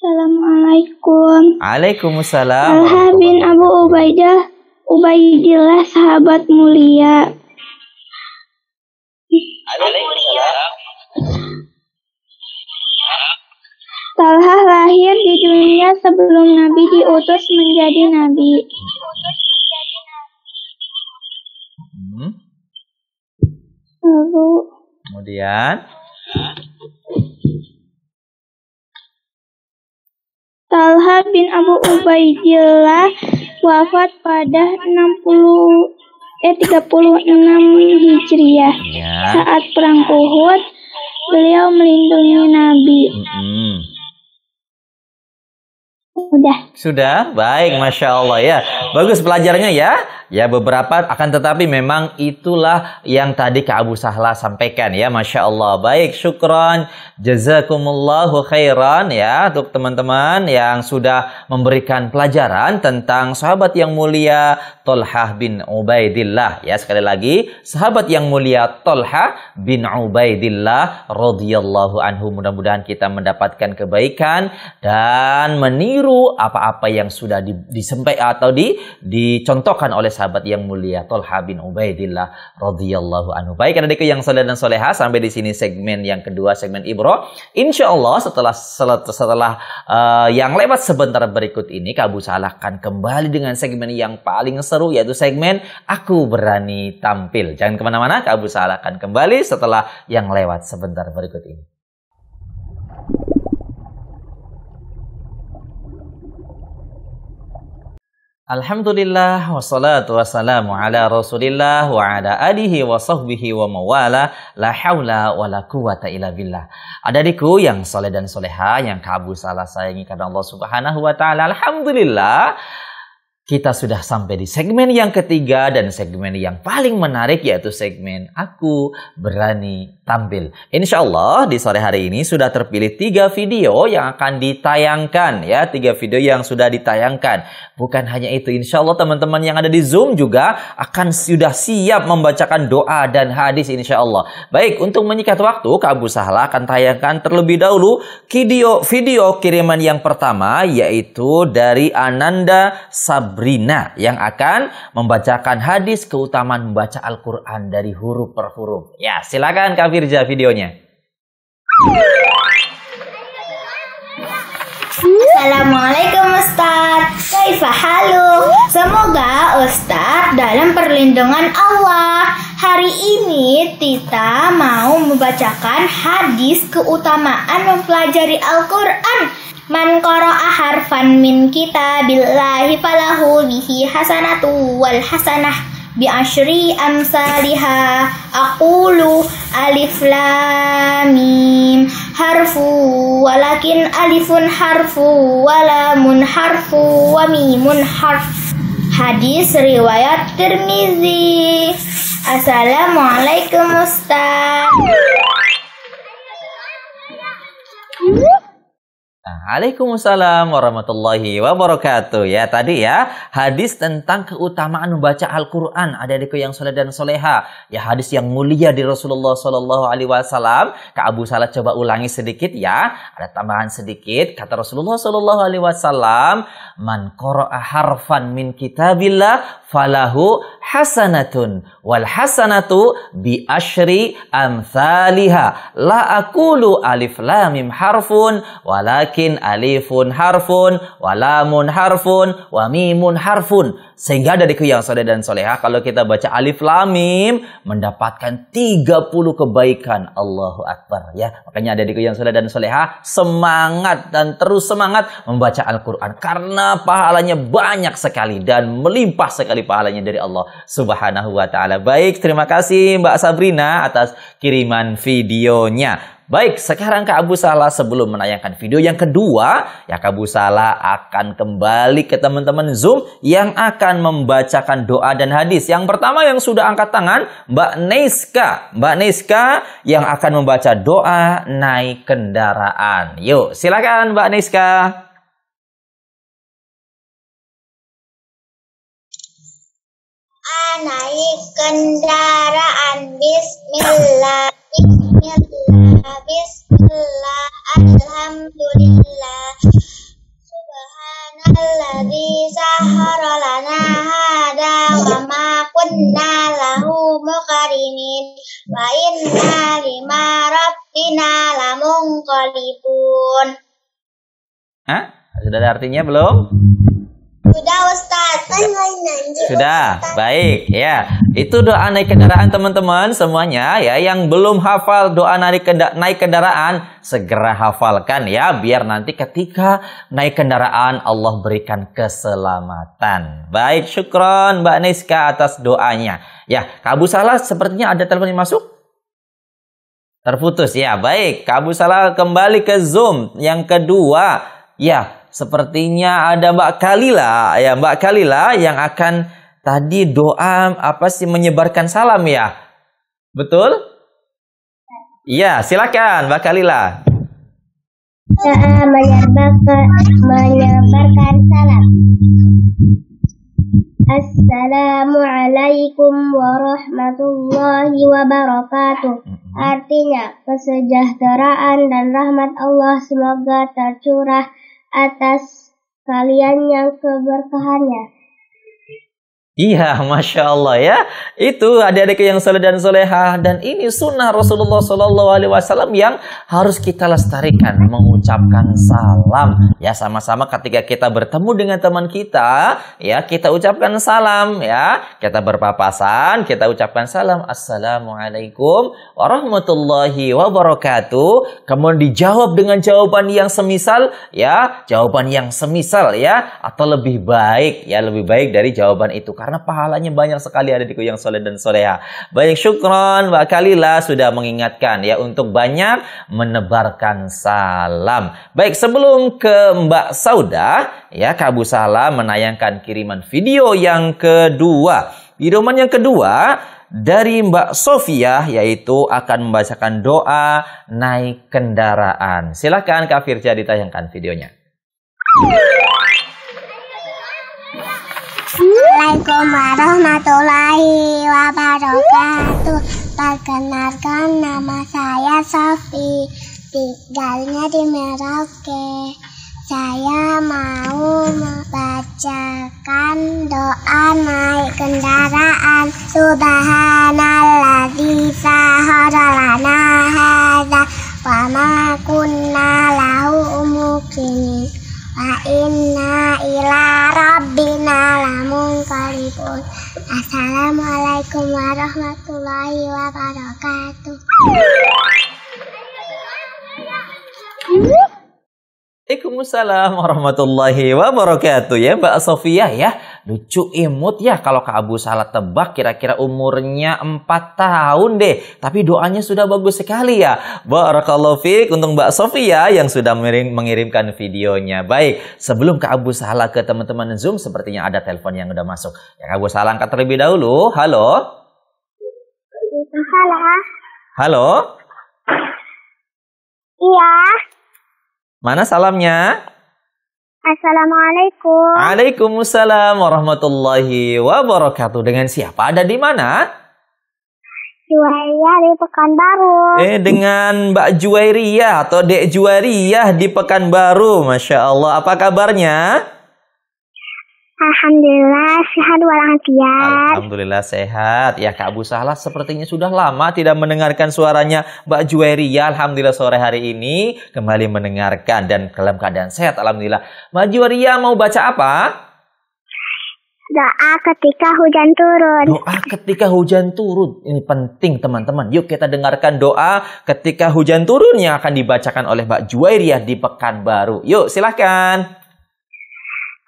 Assalamualaikum. Waalaikumsalam. Talha bin Abu Ubaidah Ubaidillah sahabat mulia. Talha lahir di dunia sebelum Nabi diutus menjadi Nabi. Hmm? Lalu. Kemudian. Talha bin Abu Ubaidillah wafat pada 60 eh 36 Hijriah. Ya. Saat perang Uhud, beliau melindungi Nabi. Mm-hmm. Sudah. Sudah, baik, masya Allah ya bagus pelajarannya ya. Ya beberapa akan tetapi memang itulah yang tadi Kak Abu Sahla sampaikan ya. Masya Allah. Baik, syukron. Jazakumullahu khairan ya. Untuk teman-teman yang sudah memberikan pelajaran tentang sahabat yang mulia Tolhah bin Ubaidillah. Ya sekali lagi, sahabat yang mulia Tolhah bin Ubaidillah radhiyallahu anhu. Mudah-mudahan kita mendapatkan kebaikan dan meniru apa-apa yang sudah di, disempai atau di dicontohkan oleh sahabat yang mulia Tolha bin Ubaidillah radhiyallahu anhu. Baik adik yang soleh dan soleha sampai di sini segmen yang kedua segmen Ibro. Insya Allah setelah setelah, setelah uh, yang lewat sebentar berikut ini kamu Salah akan kembali dengan segmen yang paling seru yaitu segmen Aku Berani Tampil. Jangan kemana-mana, kamu Salah akan kembali setelah yang lewat sebentar berikut ini. Alhamdulillah wassalatu wassalamu ala Rasulillah wa ala alihi wa sahbihi wa mawala la haula wa la quwata illa billah. Adadiku yang soleh dan soleha yang kabur salah sayangi karena Allah Subhanahu wa taala. Alhamdulillah kita sudah sampai di segmen yang ketiga dan segmen yang paling menarik yaitu segmen Aku Berani Tampil. Insya Allah di sore hari ini sudah terpilih tiga video yang akan ditayangkan ya. Tiga video yang sudah ditayangkan. Bukan hanya itu, insya Allah teman-teman yang ada di Zoom juga akan sudah siap membacakan doa dan hadis insya Allah. Baik, untuk menyikat waktu, Kak Abu Sahla akan tayangkan terlebih dahulu video, video kiriman yang pertama yaitu dari Ananda Sab Sabrina yang akan membacakan hadis keutamaan membaca Al-Quran dari huruf per huruf. Ya, silakan Kak Firja videonya. Assalamualaikum Ustaz Kaifa halu Semoga Ustaz dalam perlindungan Allah Hari ini Tita mau membacakan hadis keutamaan mempelajari Al-Quran Man qara'a harfan min kitabillahi falahu bihi hasanatu wal hasanah bi asyri amsaliha aqulu alif lam mim harfu walakin alifun harfu walamun harfu wa mimun harf hadis riwayat Tirmizi Assalamualaikum Ustaz Waalaikumsalam warahmatullahi wabarakatuh. Ya tadi ya hadis tentang keutamaan membaca Al-Quran adik di yang soleh dan soleha. Ya hadis yang mulia di Rasulullah Shallallahu Alaihi Wasallam. Kak Abu Salat coba ulangi sedikit ya. Ada tambahan sedikit. Kata Rasulullah Shallallahu Alaihi Wasallam, man qara'a harfan min kitabillah falahu hasanatun wal hasanatu bi asyri amthaliha la aqulu alif lam mim harfun walakin alifun harfun walamun harfun wa mimun harfun sehingga dari yang soleh dan soleha kalau kita baca alif lamim mim mendapatkan 30 kebaikan. Allahu Akbar ya. Makanya di yang soleh dan soleha semangat dan terus semangat membaca Al-Quran. Karena pahalanya banyak sekali dan melimpah sekali pahalanya dari Allah subhanahu wa ta'ala. Baik terima kasih Mbak Sabrina atas kiriman videonya. Baik, sekarang Kak Abu Salah sebelum menayangkan video yang kedua, ya Kak Abu Salah akan kembali ke teman-teman Zoom yang akan membacakan doa dan hadis. Yang pertama yang sudah angkat tangan, Mbak Neska, Mbak Neska yang akan membaca doa naik kendaraan. Yuk, silakan Mbak Neska. naik kendaraan Bismillah Bismillah, Bismillah, Alhamdulillah Subhanalladzi sahara lana hada wa ma kunna lahu muqarimin Wa inna lima rabbina lamunqalibun Hah? Sudah ada artinya belum? Sudah Ustaz. Sudah. Baik, ya. Itu doa naik kendaraan teman-teman semuanya ya yang belum hafal doa naik naik kendaraan segera hafalkan ya biar nanti ketika naik kendaraan Allah berikan keselamatan. Baik, syukron Mbak Niska atas doanya. Ya, Kabu Salah sepertinya ada telepon yang masuk. Terputus ya. Baik, Kabu Salah kembali ke Zoom yang kedua. Ya, Sepertinya ada Mbak Kalila, ya Mbak Kalila yang akan tadi doa apa sih menyebarkan salam ya? Betul? Iya, silakan Mbak Kalila. Doa menyebarkan, menyebarkan salam. Assalamualaikum warahmatullahi wabarakatuh. Artinya kesejahteraan dan rahmat Allah semoga tercurah atas kalian yang keberkahannya. Iya, *laughs* masya Allah ya. Itu adik-adik yang soleh dan soleha dan ini sunnah Rasulullah Shallallahu Alaihi Wasallam yang harus kita lestarikan, mengucapkan salam ya sama-sama ketika kita bertemu dengan teman kita ya kita ucapkan salam ya kita berpapasan kita ucapkan salam assalamualaikum warahmatullahi wabarakatuh kemudian dijawab dengan jawaban yang semisal ya jawaban yang semisal ya atau lebih baik ya lebih baik dari jawaban itu karena pahalanya banyak sekali ada di yang soleh dan soleha. Baik syukron Mbak Kalila sudah mengingatkan ya untuk banyak menebarkan salam. Baik sebelum ke Mbak Sauda ya Kabu Salam menayangkan kiriman video yang kedua. Idoman yang kedua dari Mbak Sofia yaitu akan membacakan doa naik kendaraan. Silakan Kak Firja ditayangkan videonya. Assalamualaikum warahmatullahi wabarakatuh. Perkenalkan nama saya Sofi. Tinggalnya di Merauke. Saya mau membacakan doa naik kendaraan. Subhanallah di wa ma kunna lahu umukini inna ila rabbina Assalamualaikum warahmatullahi wabarakatuh. Assalamualaikum warahmatullahi wabarakatuh ya Mbak Sofia ya. Lucu imut ya kalau Kak Abu salah tebak kira-kira umurnya 4 tahun deh. Tapi doanya sudah bagus sekali ya. Barakallahu fiik untuk Mbak Sofia yang sudah mengirimkan videonya. Baik, sebelum Kak Abu salah ke teman-teman Zoom sepertinya ada telepon yang udah masuk. Ya Kak Abu salah angkat terlebih dahulu. Halo. Halo. Halo. Iya. Mana salamnya? Assalamualaikum. Waalaikumsalam warahmatullahi wabarakatuh. Dengan siapa ada di mana? Juwairia di Pekanbaru. Eh dengan Mbak Juwairia atau Dek Juwairia di Pekanbaru. Masya Allah. Apa kabarnya? Alhamdulillah sehat walafiat. Alhamdulillah sehat. Ya Kak Bu sepertinya sudah lama tidak mendengarkan suaranya Mbak Ya Alhamdulillah sore hari ini kembali mendengarkan dan dalam keadaan sehat alhamdulillah. Mbak Juwairi mau baca apa? Doa ketika hujan turun. Doa ketika hujan turun. Ini penting teman-teman. Yuk kita dengarkan doa ketika hujan turun yang akan dibacakan oleh Mbak Juwairi di Pekanbaru. Yuk silahkan.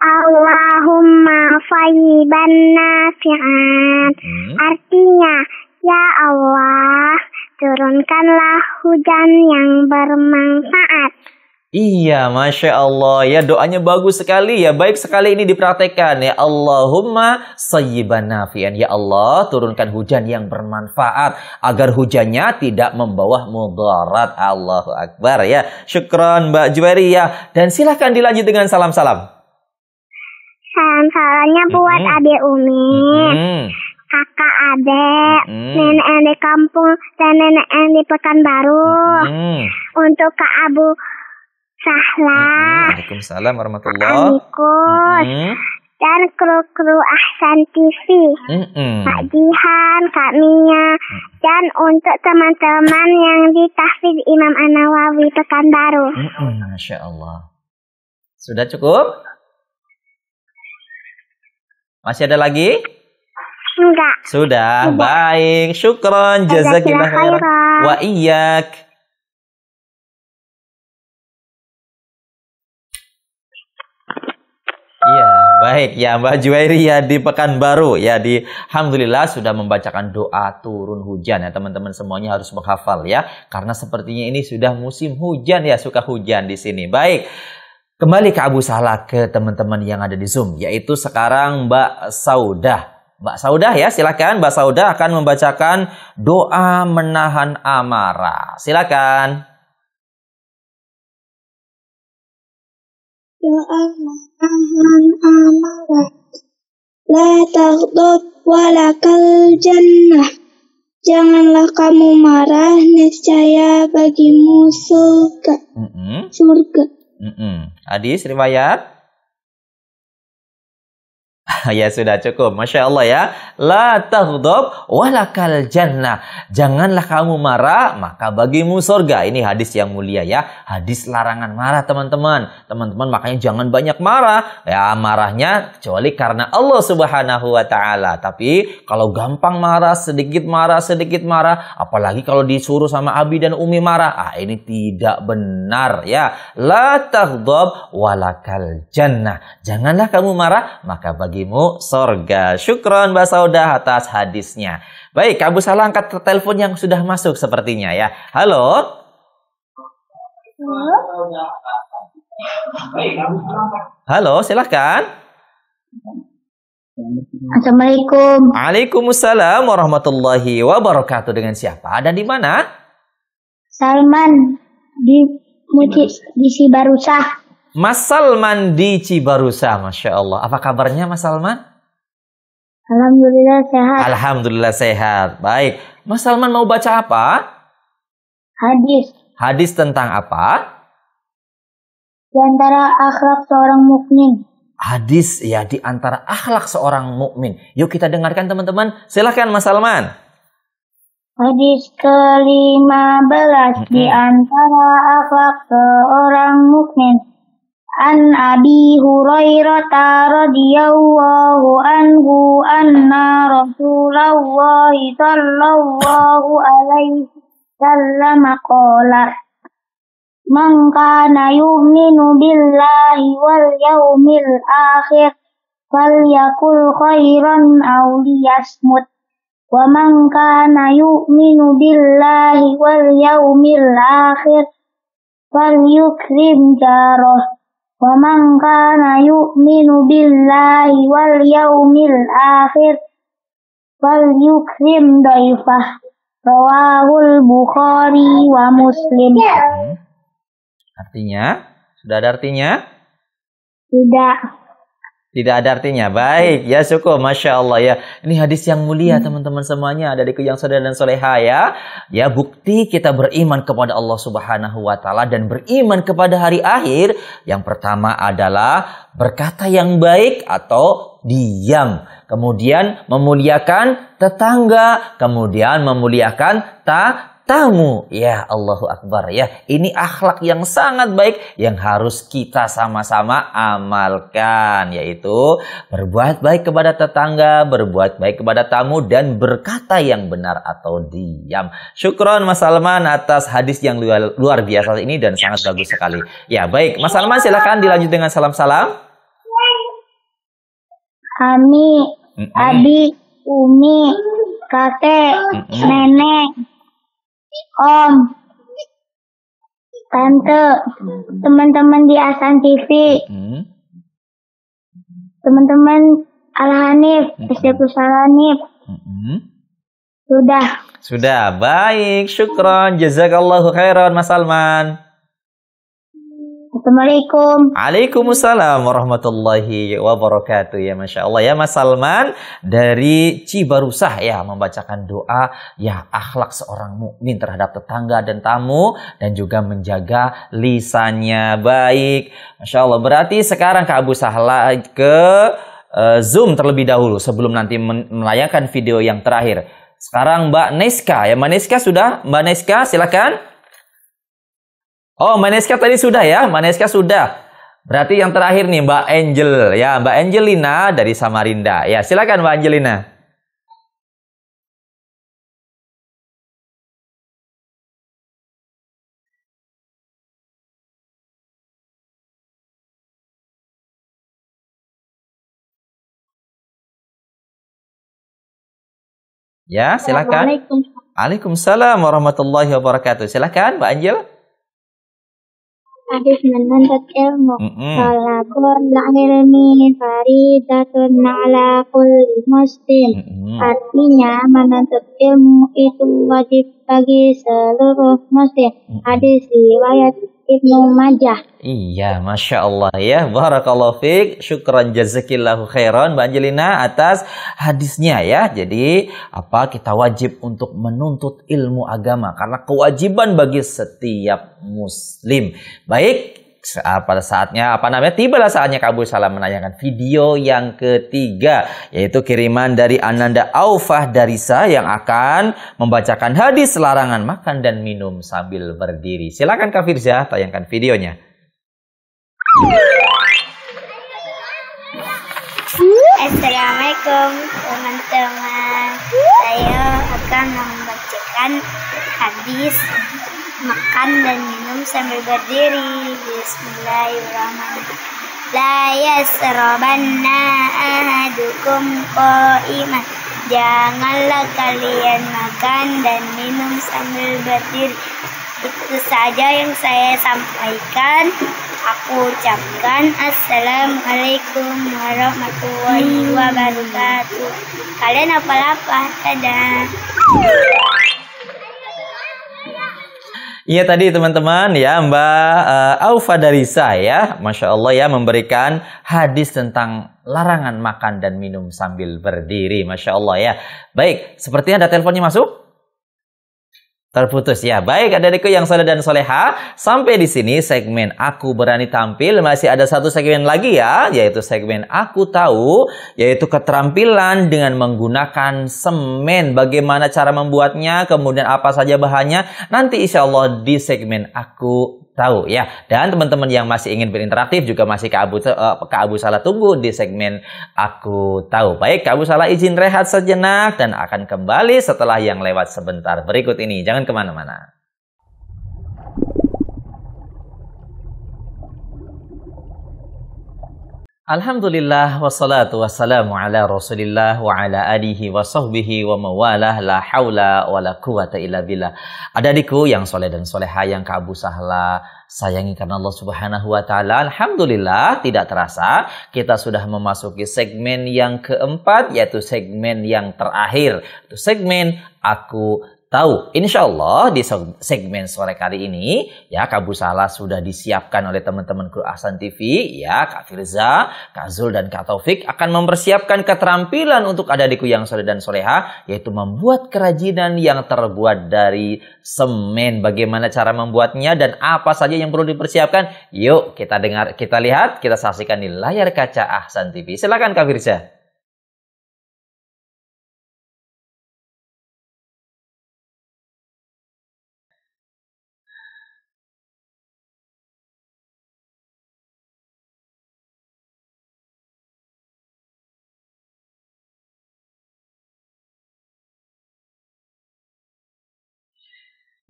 Allahumma fayiban nafi'an. Hmm. Artinya, ya Allah, turunkanlah hujan yang bermanfaat. Iya, Masya Allah. Ya, doanya bagus sekali ya. Baik sekali ini dipraktekkan ya. Allahumma sayyiban nafian. Ya Allah, turunkan hujan yang bermanfaat. Agar hujannya tidak membawa mudarat. Allahu Akbar ya. Syukron Mbak Juwari ya. Dan silahkan dilanjut dengan salam-salam. Salam salamnya buat mm -hmm. adik Umi. Mm -hmm. Kakak adek, mm nenek yang di kampung dan nenek yang di Pekanbaru. Mm Untuk Kak Abu Sahla. Hmm, warahmatullahi wabarakatuh. Hmm. Dan kru-kru Ahsan TV. Hmm. Kak Jihan, Kak Mia. Hmm. Dan untuk teman-teman yang di Tahfiz Imam Anawawi Pekanbaru. Hmm, Masya Allah. Sudah cukup? Masih ada lagi? Enggak. Sudah. Enggak. Baik. Syukron jazakillah khairan. Wa iyyak. Iya, baik ya Mbak Juwairi ya di Pekanbaru ya di Alhamdulillah sudah membacakan doa turun hujan ya teman-teman semuanya harus menghafal ya karena sepertinya ini sudah musim hujan ya suka hujan di sini. Baik. Kembali ke Abu Sahla ke teman-teman yang ada di Zoom, yaitu sekarang Mbak Saudah. Mbak Saudah ya, silakan Mbak Saudah akan membacakan doa menahan amarah. Silakan. Doa menahan amarah. La taghdab walakal jannah. Janganlah kamu marah, niscaya bagimu surga. Mm -hmm. Surga. Hadis riwayat *laughs* ya sudah cukup. Masya Allah ya. La tahdob walakal jannah. Janganlah kamu marah, maka bagimu surga. Ini hadis yang mulia ya. Hadis larangan marah teman-teman. Teman-teman makanya jangan banyak marah. Ya marahnya kecuali karena Allah subhanahu wa ta'ala. Tapi kalau gampang marah, sedikit marah, sedikit marah. Apalagi kalau disuruh sama Abi dan Umi marah. Ah ini tidak benar ya. La tahdob walakal jannah. Janganlah kamu marah, maka bagi bagimu sorga. Syukron Mbak Saudah atas hadisnya. Baik, Abu Salah angkat telepon yang sudah masuk sepertinya ya. Halo? Halo, silahkan. Assalamualaikum. Waalaikumsalam warahmatullahi wabarakatuh. Dengan siapa? dan di mana? Salman di Muti di Sibarusah. Mas Salman di Cibarusa, masya Allah. Apa kabarnya Mas Salman? Alhamdulillah sehat. Alhamdulillah sehat. Baik. Mas Salman mau baca apa? Hadis. Hadis tentang apa? Di antara akhlak seorang mukmin. Hadis ya di antara akhlak seorang mukmin. Yuk kita dengarkan teman-teman. Silahkan Mas Salman. Hadis ke-15 mm -hmm. di antara akhlak seorang mukmin An Abi Hurairah radhiyallahu anhu anna Rasulullah sallallahu alaihi wasallam qala Man kana yu'minu billahi wal yawmil akhir falyakul khairan aw liyasmut wa man kana yu'minu billahi wal yawmil akhir falyukrim jarah ومن كان يؤمن بالله واليوم الآخر فليكرم ضيفه رواه البخاري ومسلم Artinya? Sudah ada artinya? Tidak. Tidak ada artinya. Baik, ya syukur. Masya Allah ya. Ini hadis yang mulia teman-teman semuanya. Dari yang saudara dan soleha ya. Ya bukti kita beriman kepada Allah subhanahu wa ta'ala. Dan beriman kepada hari akhir. Yang pertama adalah berkata yang baik atau diam. Kemudian memuliakan tetangga. Kemudian memuliakan ta tamu. Ya Allahu Akbar ya. Ini akhlak yang sangat baik yang harus kita sama-sama amalkan. Yaitu berbuat baik kepada tetangga, berbuat baik kepada tamu dan berkata yang benar atau diam. Syukron Mas Salman atas hadis yang luar, luar biasa ini dan sangat bagus sekali. Ya baik Mas Salman silahkan dilanjut dengan salam-salam. Ami, mm -mm. Abi, Umi, kakek, mm -mm. nenek, om, tante, teman-teman di Asan TV, hmm. teman-teman Al Hanif, hmm. Hanif. Hmm. Sudah. Sudah, baik. Syukron. Jazakallahu khairan, Mas Salman. Assalamualaikum. Waalaikumsalam warahmatullahi wabarakatuh. Ya Masya Allah ya Mas Salman dari Cibarusah ya membacakan doa ya akhlak seorang mukmin terhadap tetangga dan tamu dan juga menjaga lisannya baik. Masya Allah berarti sekarang Kak Abu Sahla ke uh, Zoom terlebih dahulu sebelum nanti melayangkan video yang terakhir. Sekarang Mbak Neska ya Mbak Neska sudah Mbak Neska silakan. Oh, Maneska tadi sudah ya, Maneska sudah. Berarti yang terakhir nih Mbak Angel ya, Mbak Angelina dari Samarinda. Ya, silakan Mbak Angelina. Ya, silakan. Assalamualaikum. Waalaikumsalam warahmatullahi wabarakatuh. Silakan Mbak Angel hadis menuntut ilmu. Salakun ilmi faridatun ala kulli muslim. Artinya menuntut ilmu itu wajib bagi seluruh muslim. Hadis riwayat Ibnu Majah. Iya, Masya Allah ya. Barakallahu fiq, Syukran jazakillahu khairan Mbak Angelina atas hadisnya ya. Jadi apa kita wajib untuk menuntut ilmu agama. Karena kewajiban bagi setiap muslim. Baik, Ah, pada saatnya apa namanya tibalah saatnya Kabul Salam menayangkan video yang ketiga yaitu kiriman dari Ananda Aufah Darisa yang akan membacakan hadis larangan makan dan minum sambil berdiri. Silakan Kak Firza tayangkan videonya. Assalamualaikum teman-teman. Saya akan membacakan hadis makan dan minum sambil berdiri. Bismillahirrahmanirrahim. La yasrabanna ahadukum iman. Janganlah kalian makan dan minum sambil berdiri. Itu saja yang saya sampaikan. Aku ucapkan Assalamualaikum warahmatullahi wabarakatuh. Kalian apa-apa? Dadah. Iya tadi teman-teman ya Mbak uh, eh, Aufa Darisa ya, masya Allah ya memberikan hadis tentang larangan makan dan minum sambil berdiri, masya Allah ya. Baik, sepertinya ada teleponnya masuk. Terputus ya. Baik ada adikku yang soleh dan soleha. Sampai di sini segmen Aku Berani Tampil. Masih ada satu segmen lagi ya. Yaitu segmen Aku Tahu. Yaitu keterampilan dengan menggunakan semen. Bagaimana cara membuatnya. Kemudian apa saja bahannya. Nanti insya Allah di segmen Aku tahu ya. Dan teman-teman yang masih ingin berinteraktif juga masih ke Abu uh, Abu Salah tunggu di segmen aku tahu. Baik, Kak Abu Salah izin rehat sejenak dan akan kembali setelah yang lewat sebentar berikut ini. Jangan kemana-mana. Alhamdulillah wassalatu wassalamu ala rasulillah wa ala alihi wa sahbihi wa mawalah la haula wa la quwata illa billah. Ada adikku yang soleh dan soleha yang kabu sahla sayangi karena Allah subhanahu wa ta'ala. Alhamdulillah tidak terasa kita sudah memasuki segmen yang keempat yaitu segmen yang terakhir. Itu segmen Aku tahu. Insya Allah di segmen sore kali ini ya Kak Salah sudah disiapkan oleh teman-teman kru Ahsan TV ya Kak Firza, Kak Zul dan Kak Taufik akan mempersiapkan keterampilan untuk ada di yang sore dan soleha yaitu membuat kerajinan yang terbuat dari semen. Bagaimana cara membuatnya dan apa saja yang perlu dipersiapkan? Yuk kita dengar, kita lihat, kita saksikan di layar kaca Ahsan TV. Silakan Kak Firza.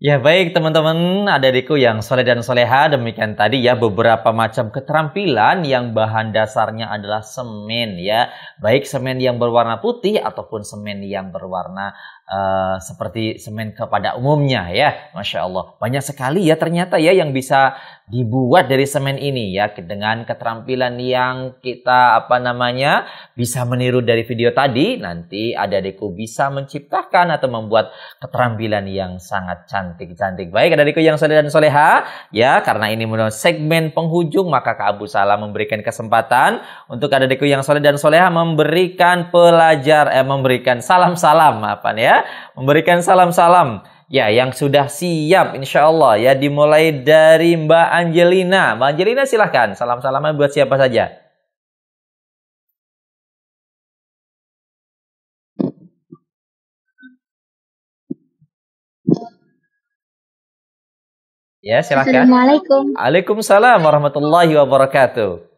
Ya baik teman-teman, ada adikku yang soleh dan soleha, demikian tadi ya beberapa macam keterampilan yang bahan dasarnya adalah semen ya. Baik semen yang berwarna putih ataupun semen yang berwarna Eh, seperti semen kepada umumnya ya. Masya Allah. Banyak sekali ya ternyata ya yang bisa dibuat dari semen ini ya dengan keterampilan yang kita apa namanya bisa meniru dari video tadi nanti ada deku bisa menciptakan atau membuat keterampilan yang sangat cantik-cantik baik ada deku yang soleh dan soleha ya karena ini menurut segmen penghujung maka Kak Abu Salam memberikan kesempatan untuk ada deku yang soleh dan soleha memberikan pelajar eh memberikan salam-salam apa ya memberikan salam-salam ya yang sudah siap insya Allah ya dimulai dari Mbak Angelina. Mbak Angelina silahkan salam-salaman buat siapa saja. Ya, silakan. Assalamualaikum. Waalaikumsalam warahmatullahi wabarakatuh.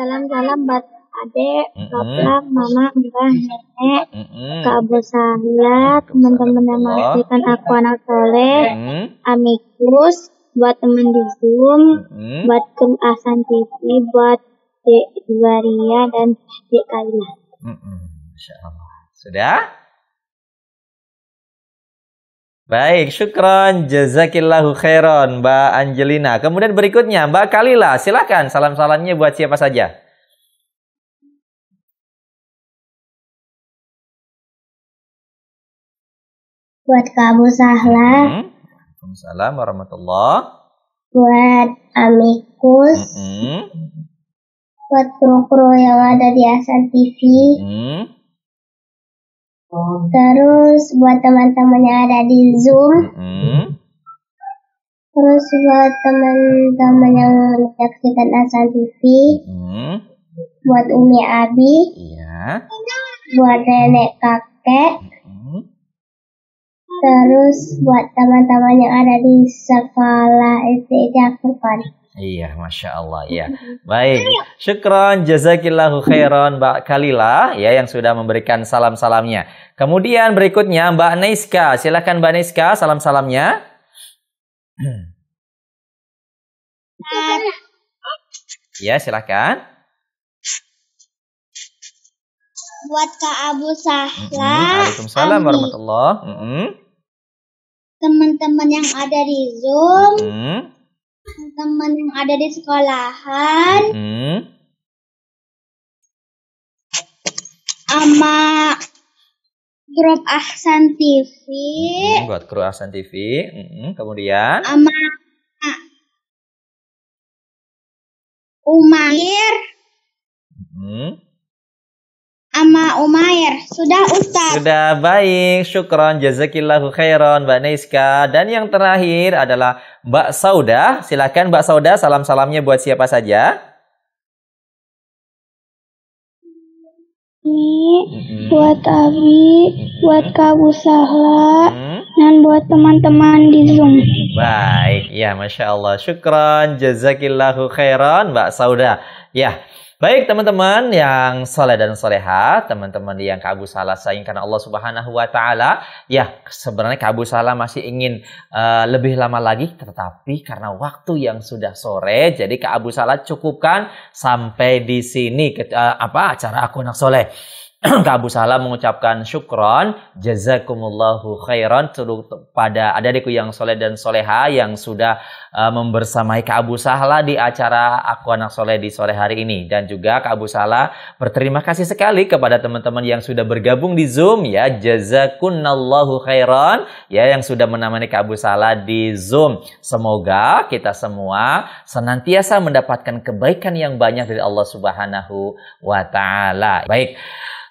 Salam-salam buat adik, mm -hmm. bapak, mama, mbah, nenek, mm -hmm. kak Besanda, teman-teman yang menghasilkan aku anak soleh, mm -hmm. amikus, buat teman di Zoom, mm -hmm. buat Kem Asan TV, buat Dek Juaria dan Dek Kalina. Mm -hmm. Insya Allah. Sudah? Baik, syukron jazakillahu khairon Mbak Angelina. Kemudian berikutnya Mbak Kalila, silakan salam-salamnya buat siapa saja. Buat kamu Sahla. Hmm. warahmatullahi. warahmatullah. Buat amikus. Hmm. Buat kru-kru yang ada di Asan TV. Hmm. Terus buat teman-teman yang ada di Zoom. Hmm. Terus buat teman-teman yang menyaksikan Asan TV. Hmm. Buat Umi Abi. Iya. Buat nenek kakek. Hmm terus buat teman-teman yang ada di sekolah SD Cakupan. Iya, masya Allah. Ya, baik. Syukron, jazakillahu khairon, Mbak Kalila, ya yang sudah memberikan salam-salamnya. Kemudian berikutnya Mbak Neiska, silakan Mbak Neiska, salam-salamnya. Ya, silakan. Buat Kak Abu Sahla. Mm -hmm. Waalaikumsalam warahmatullahi teman-teman yang ada di Zoom, hmm? teman teman yang ada di sekolahan, hmm. grup Ahsan TV. Hmm, buat grup Ahsan TV. Hmm, kemudian sama Umair. Hmm. Ama Umair. Sudah Ustaz. Sudah baik. Syukron jazakillahu khairan Mbak Neiska. Dan yang terakhir adalah Mbak Sauda. Silakan Mbak Sauda salam-salamnya buat siapa saja? Ini mm-hmm. buat mm-hmm. Abi, mm-hmm. buat Kabu Sahla, hmm. dan buat teman-teman di Zoom. Baik, ya Masya Allah. Syukron, jazakillahu khairan Mbak Sauda. Ya, Baik teman-teman yang soleh dan soleha, teman-teman yang kabu salah saing karena Allah Subhanahu Wa Taala, ya sebenarnya kabu salah masih ingin uh, lebih lama lagi, tetapi karena waktu yang sudah sore, jadi kabul salah cukupkan sampai di sini ke, uh, apa acara aku nak soleh. *clears throat* Abu Salam mengucapkan syukron jazakumullahu khairan pada adikku yang soleh dan soleha yang sudah Eh, membersamai Kak Abu Sahla di acara Aku Anak Soleh di sore hari ini. Dan juga Kak Abu Sahla berterima kasih sekali kepada teman-teman yang sudah bergabung di Zoom ya. Jazakunallahu khairan ya yang sudah menemani Kak Abu Sahla di Zoom. Semoga kita semua senantiasa mendapatkan kebaikan yang banyak dari Allah Subhanahu wa taala. Baik.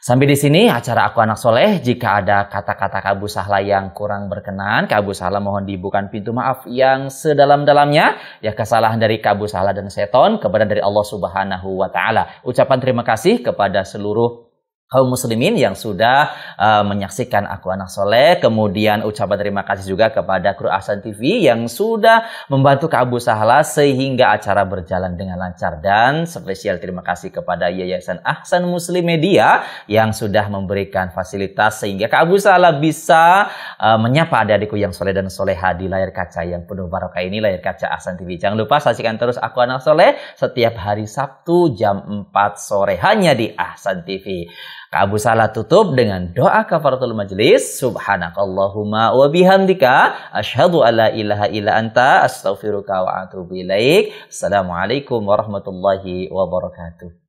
Sampai di sini acara Aku Anak Soleh. Jika ada kata-kata Kabu Sahla yang kurang berkenan, Kabu Sahla mohon dibuka pintu maaf yang sedalam-dalam dalamnya, ya kesalahan dari kabu salah dan seton, kepada dari Allah Subhanahu wa taala. Ucapan terima kasih kepada seluruh kaum muslimin yang sudah uh, menyaksikan aku anak soleh kemudian ucapan terima kasih juga kepada kru Asan TV yang sudah membantu Kak Abu Sahla sehingga acara berjalan dengan lancar dan spesial terima kasih kepada Yayasan Ahsan Muslim Media yang sudah memberikan fasilitas sehingga Kak Abu Sahla bisa uh, menyapa adik-adikku yang soleh dan soleha di layar kaca yang penuh barokah ini layar kaca Ahsan TV jangan lupa saksikan terus aku anak soleh setiap hari Sabtu jam 4 sore hanya di Ahsan TV Abu Salah tutup dengan doa kafaratul majlis. Subhanakallahumma wa bihamdika Ashadu alla ilaha illa anta astaghfiruka wa atubu ilaik. Assalamualaikum warahmatullahi wabarakatuh.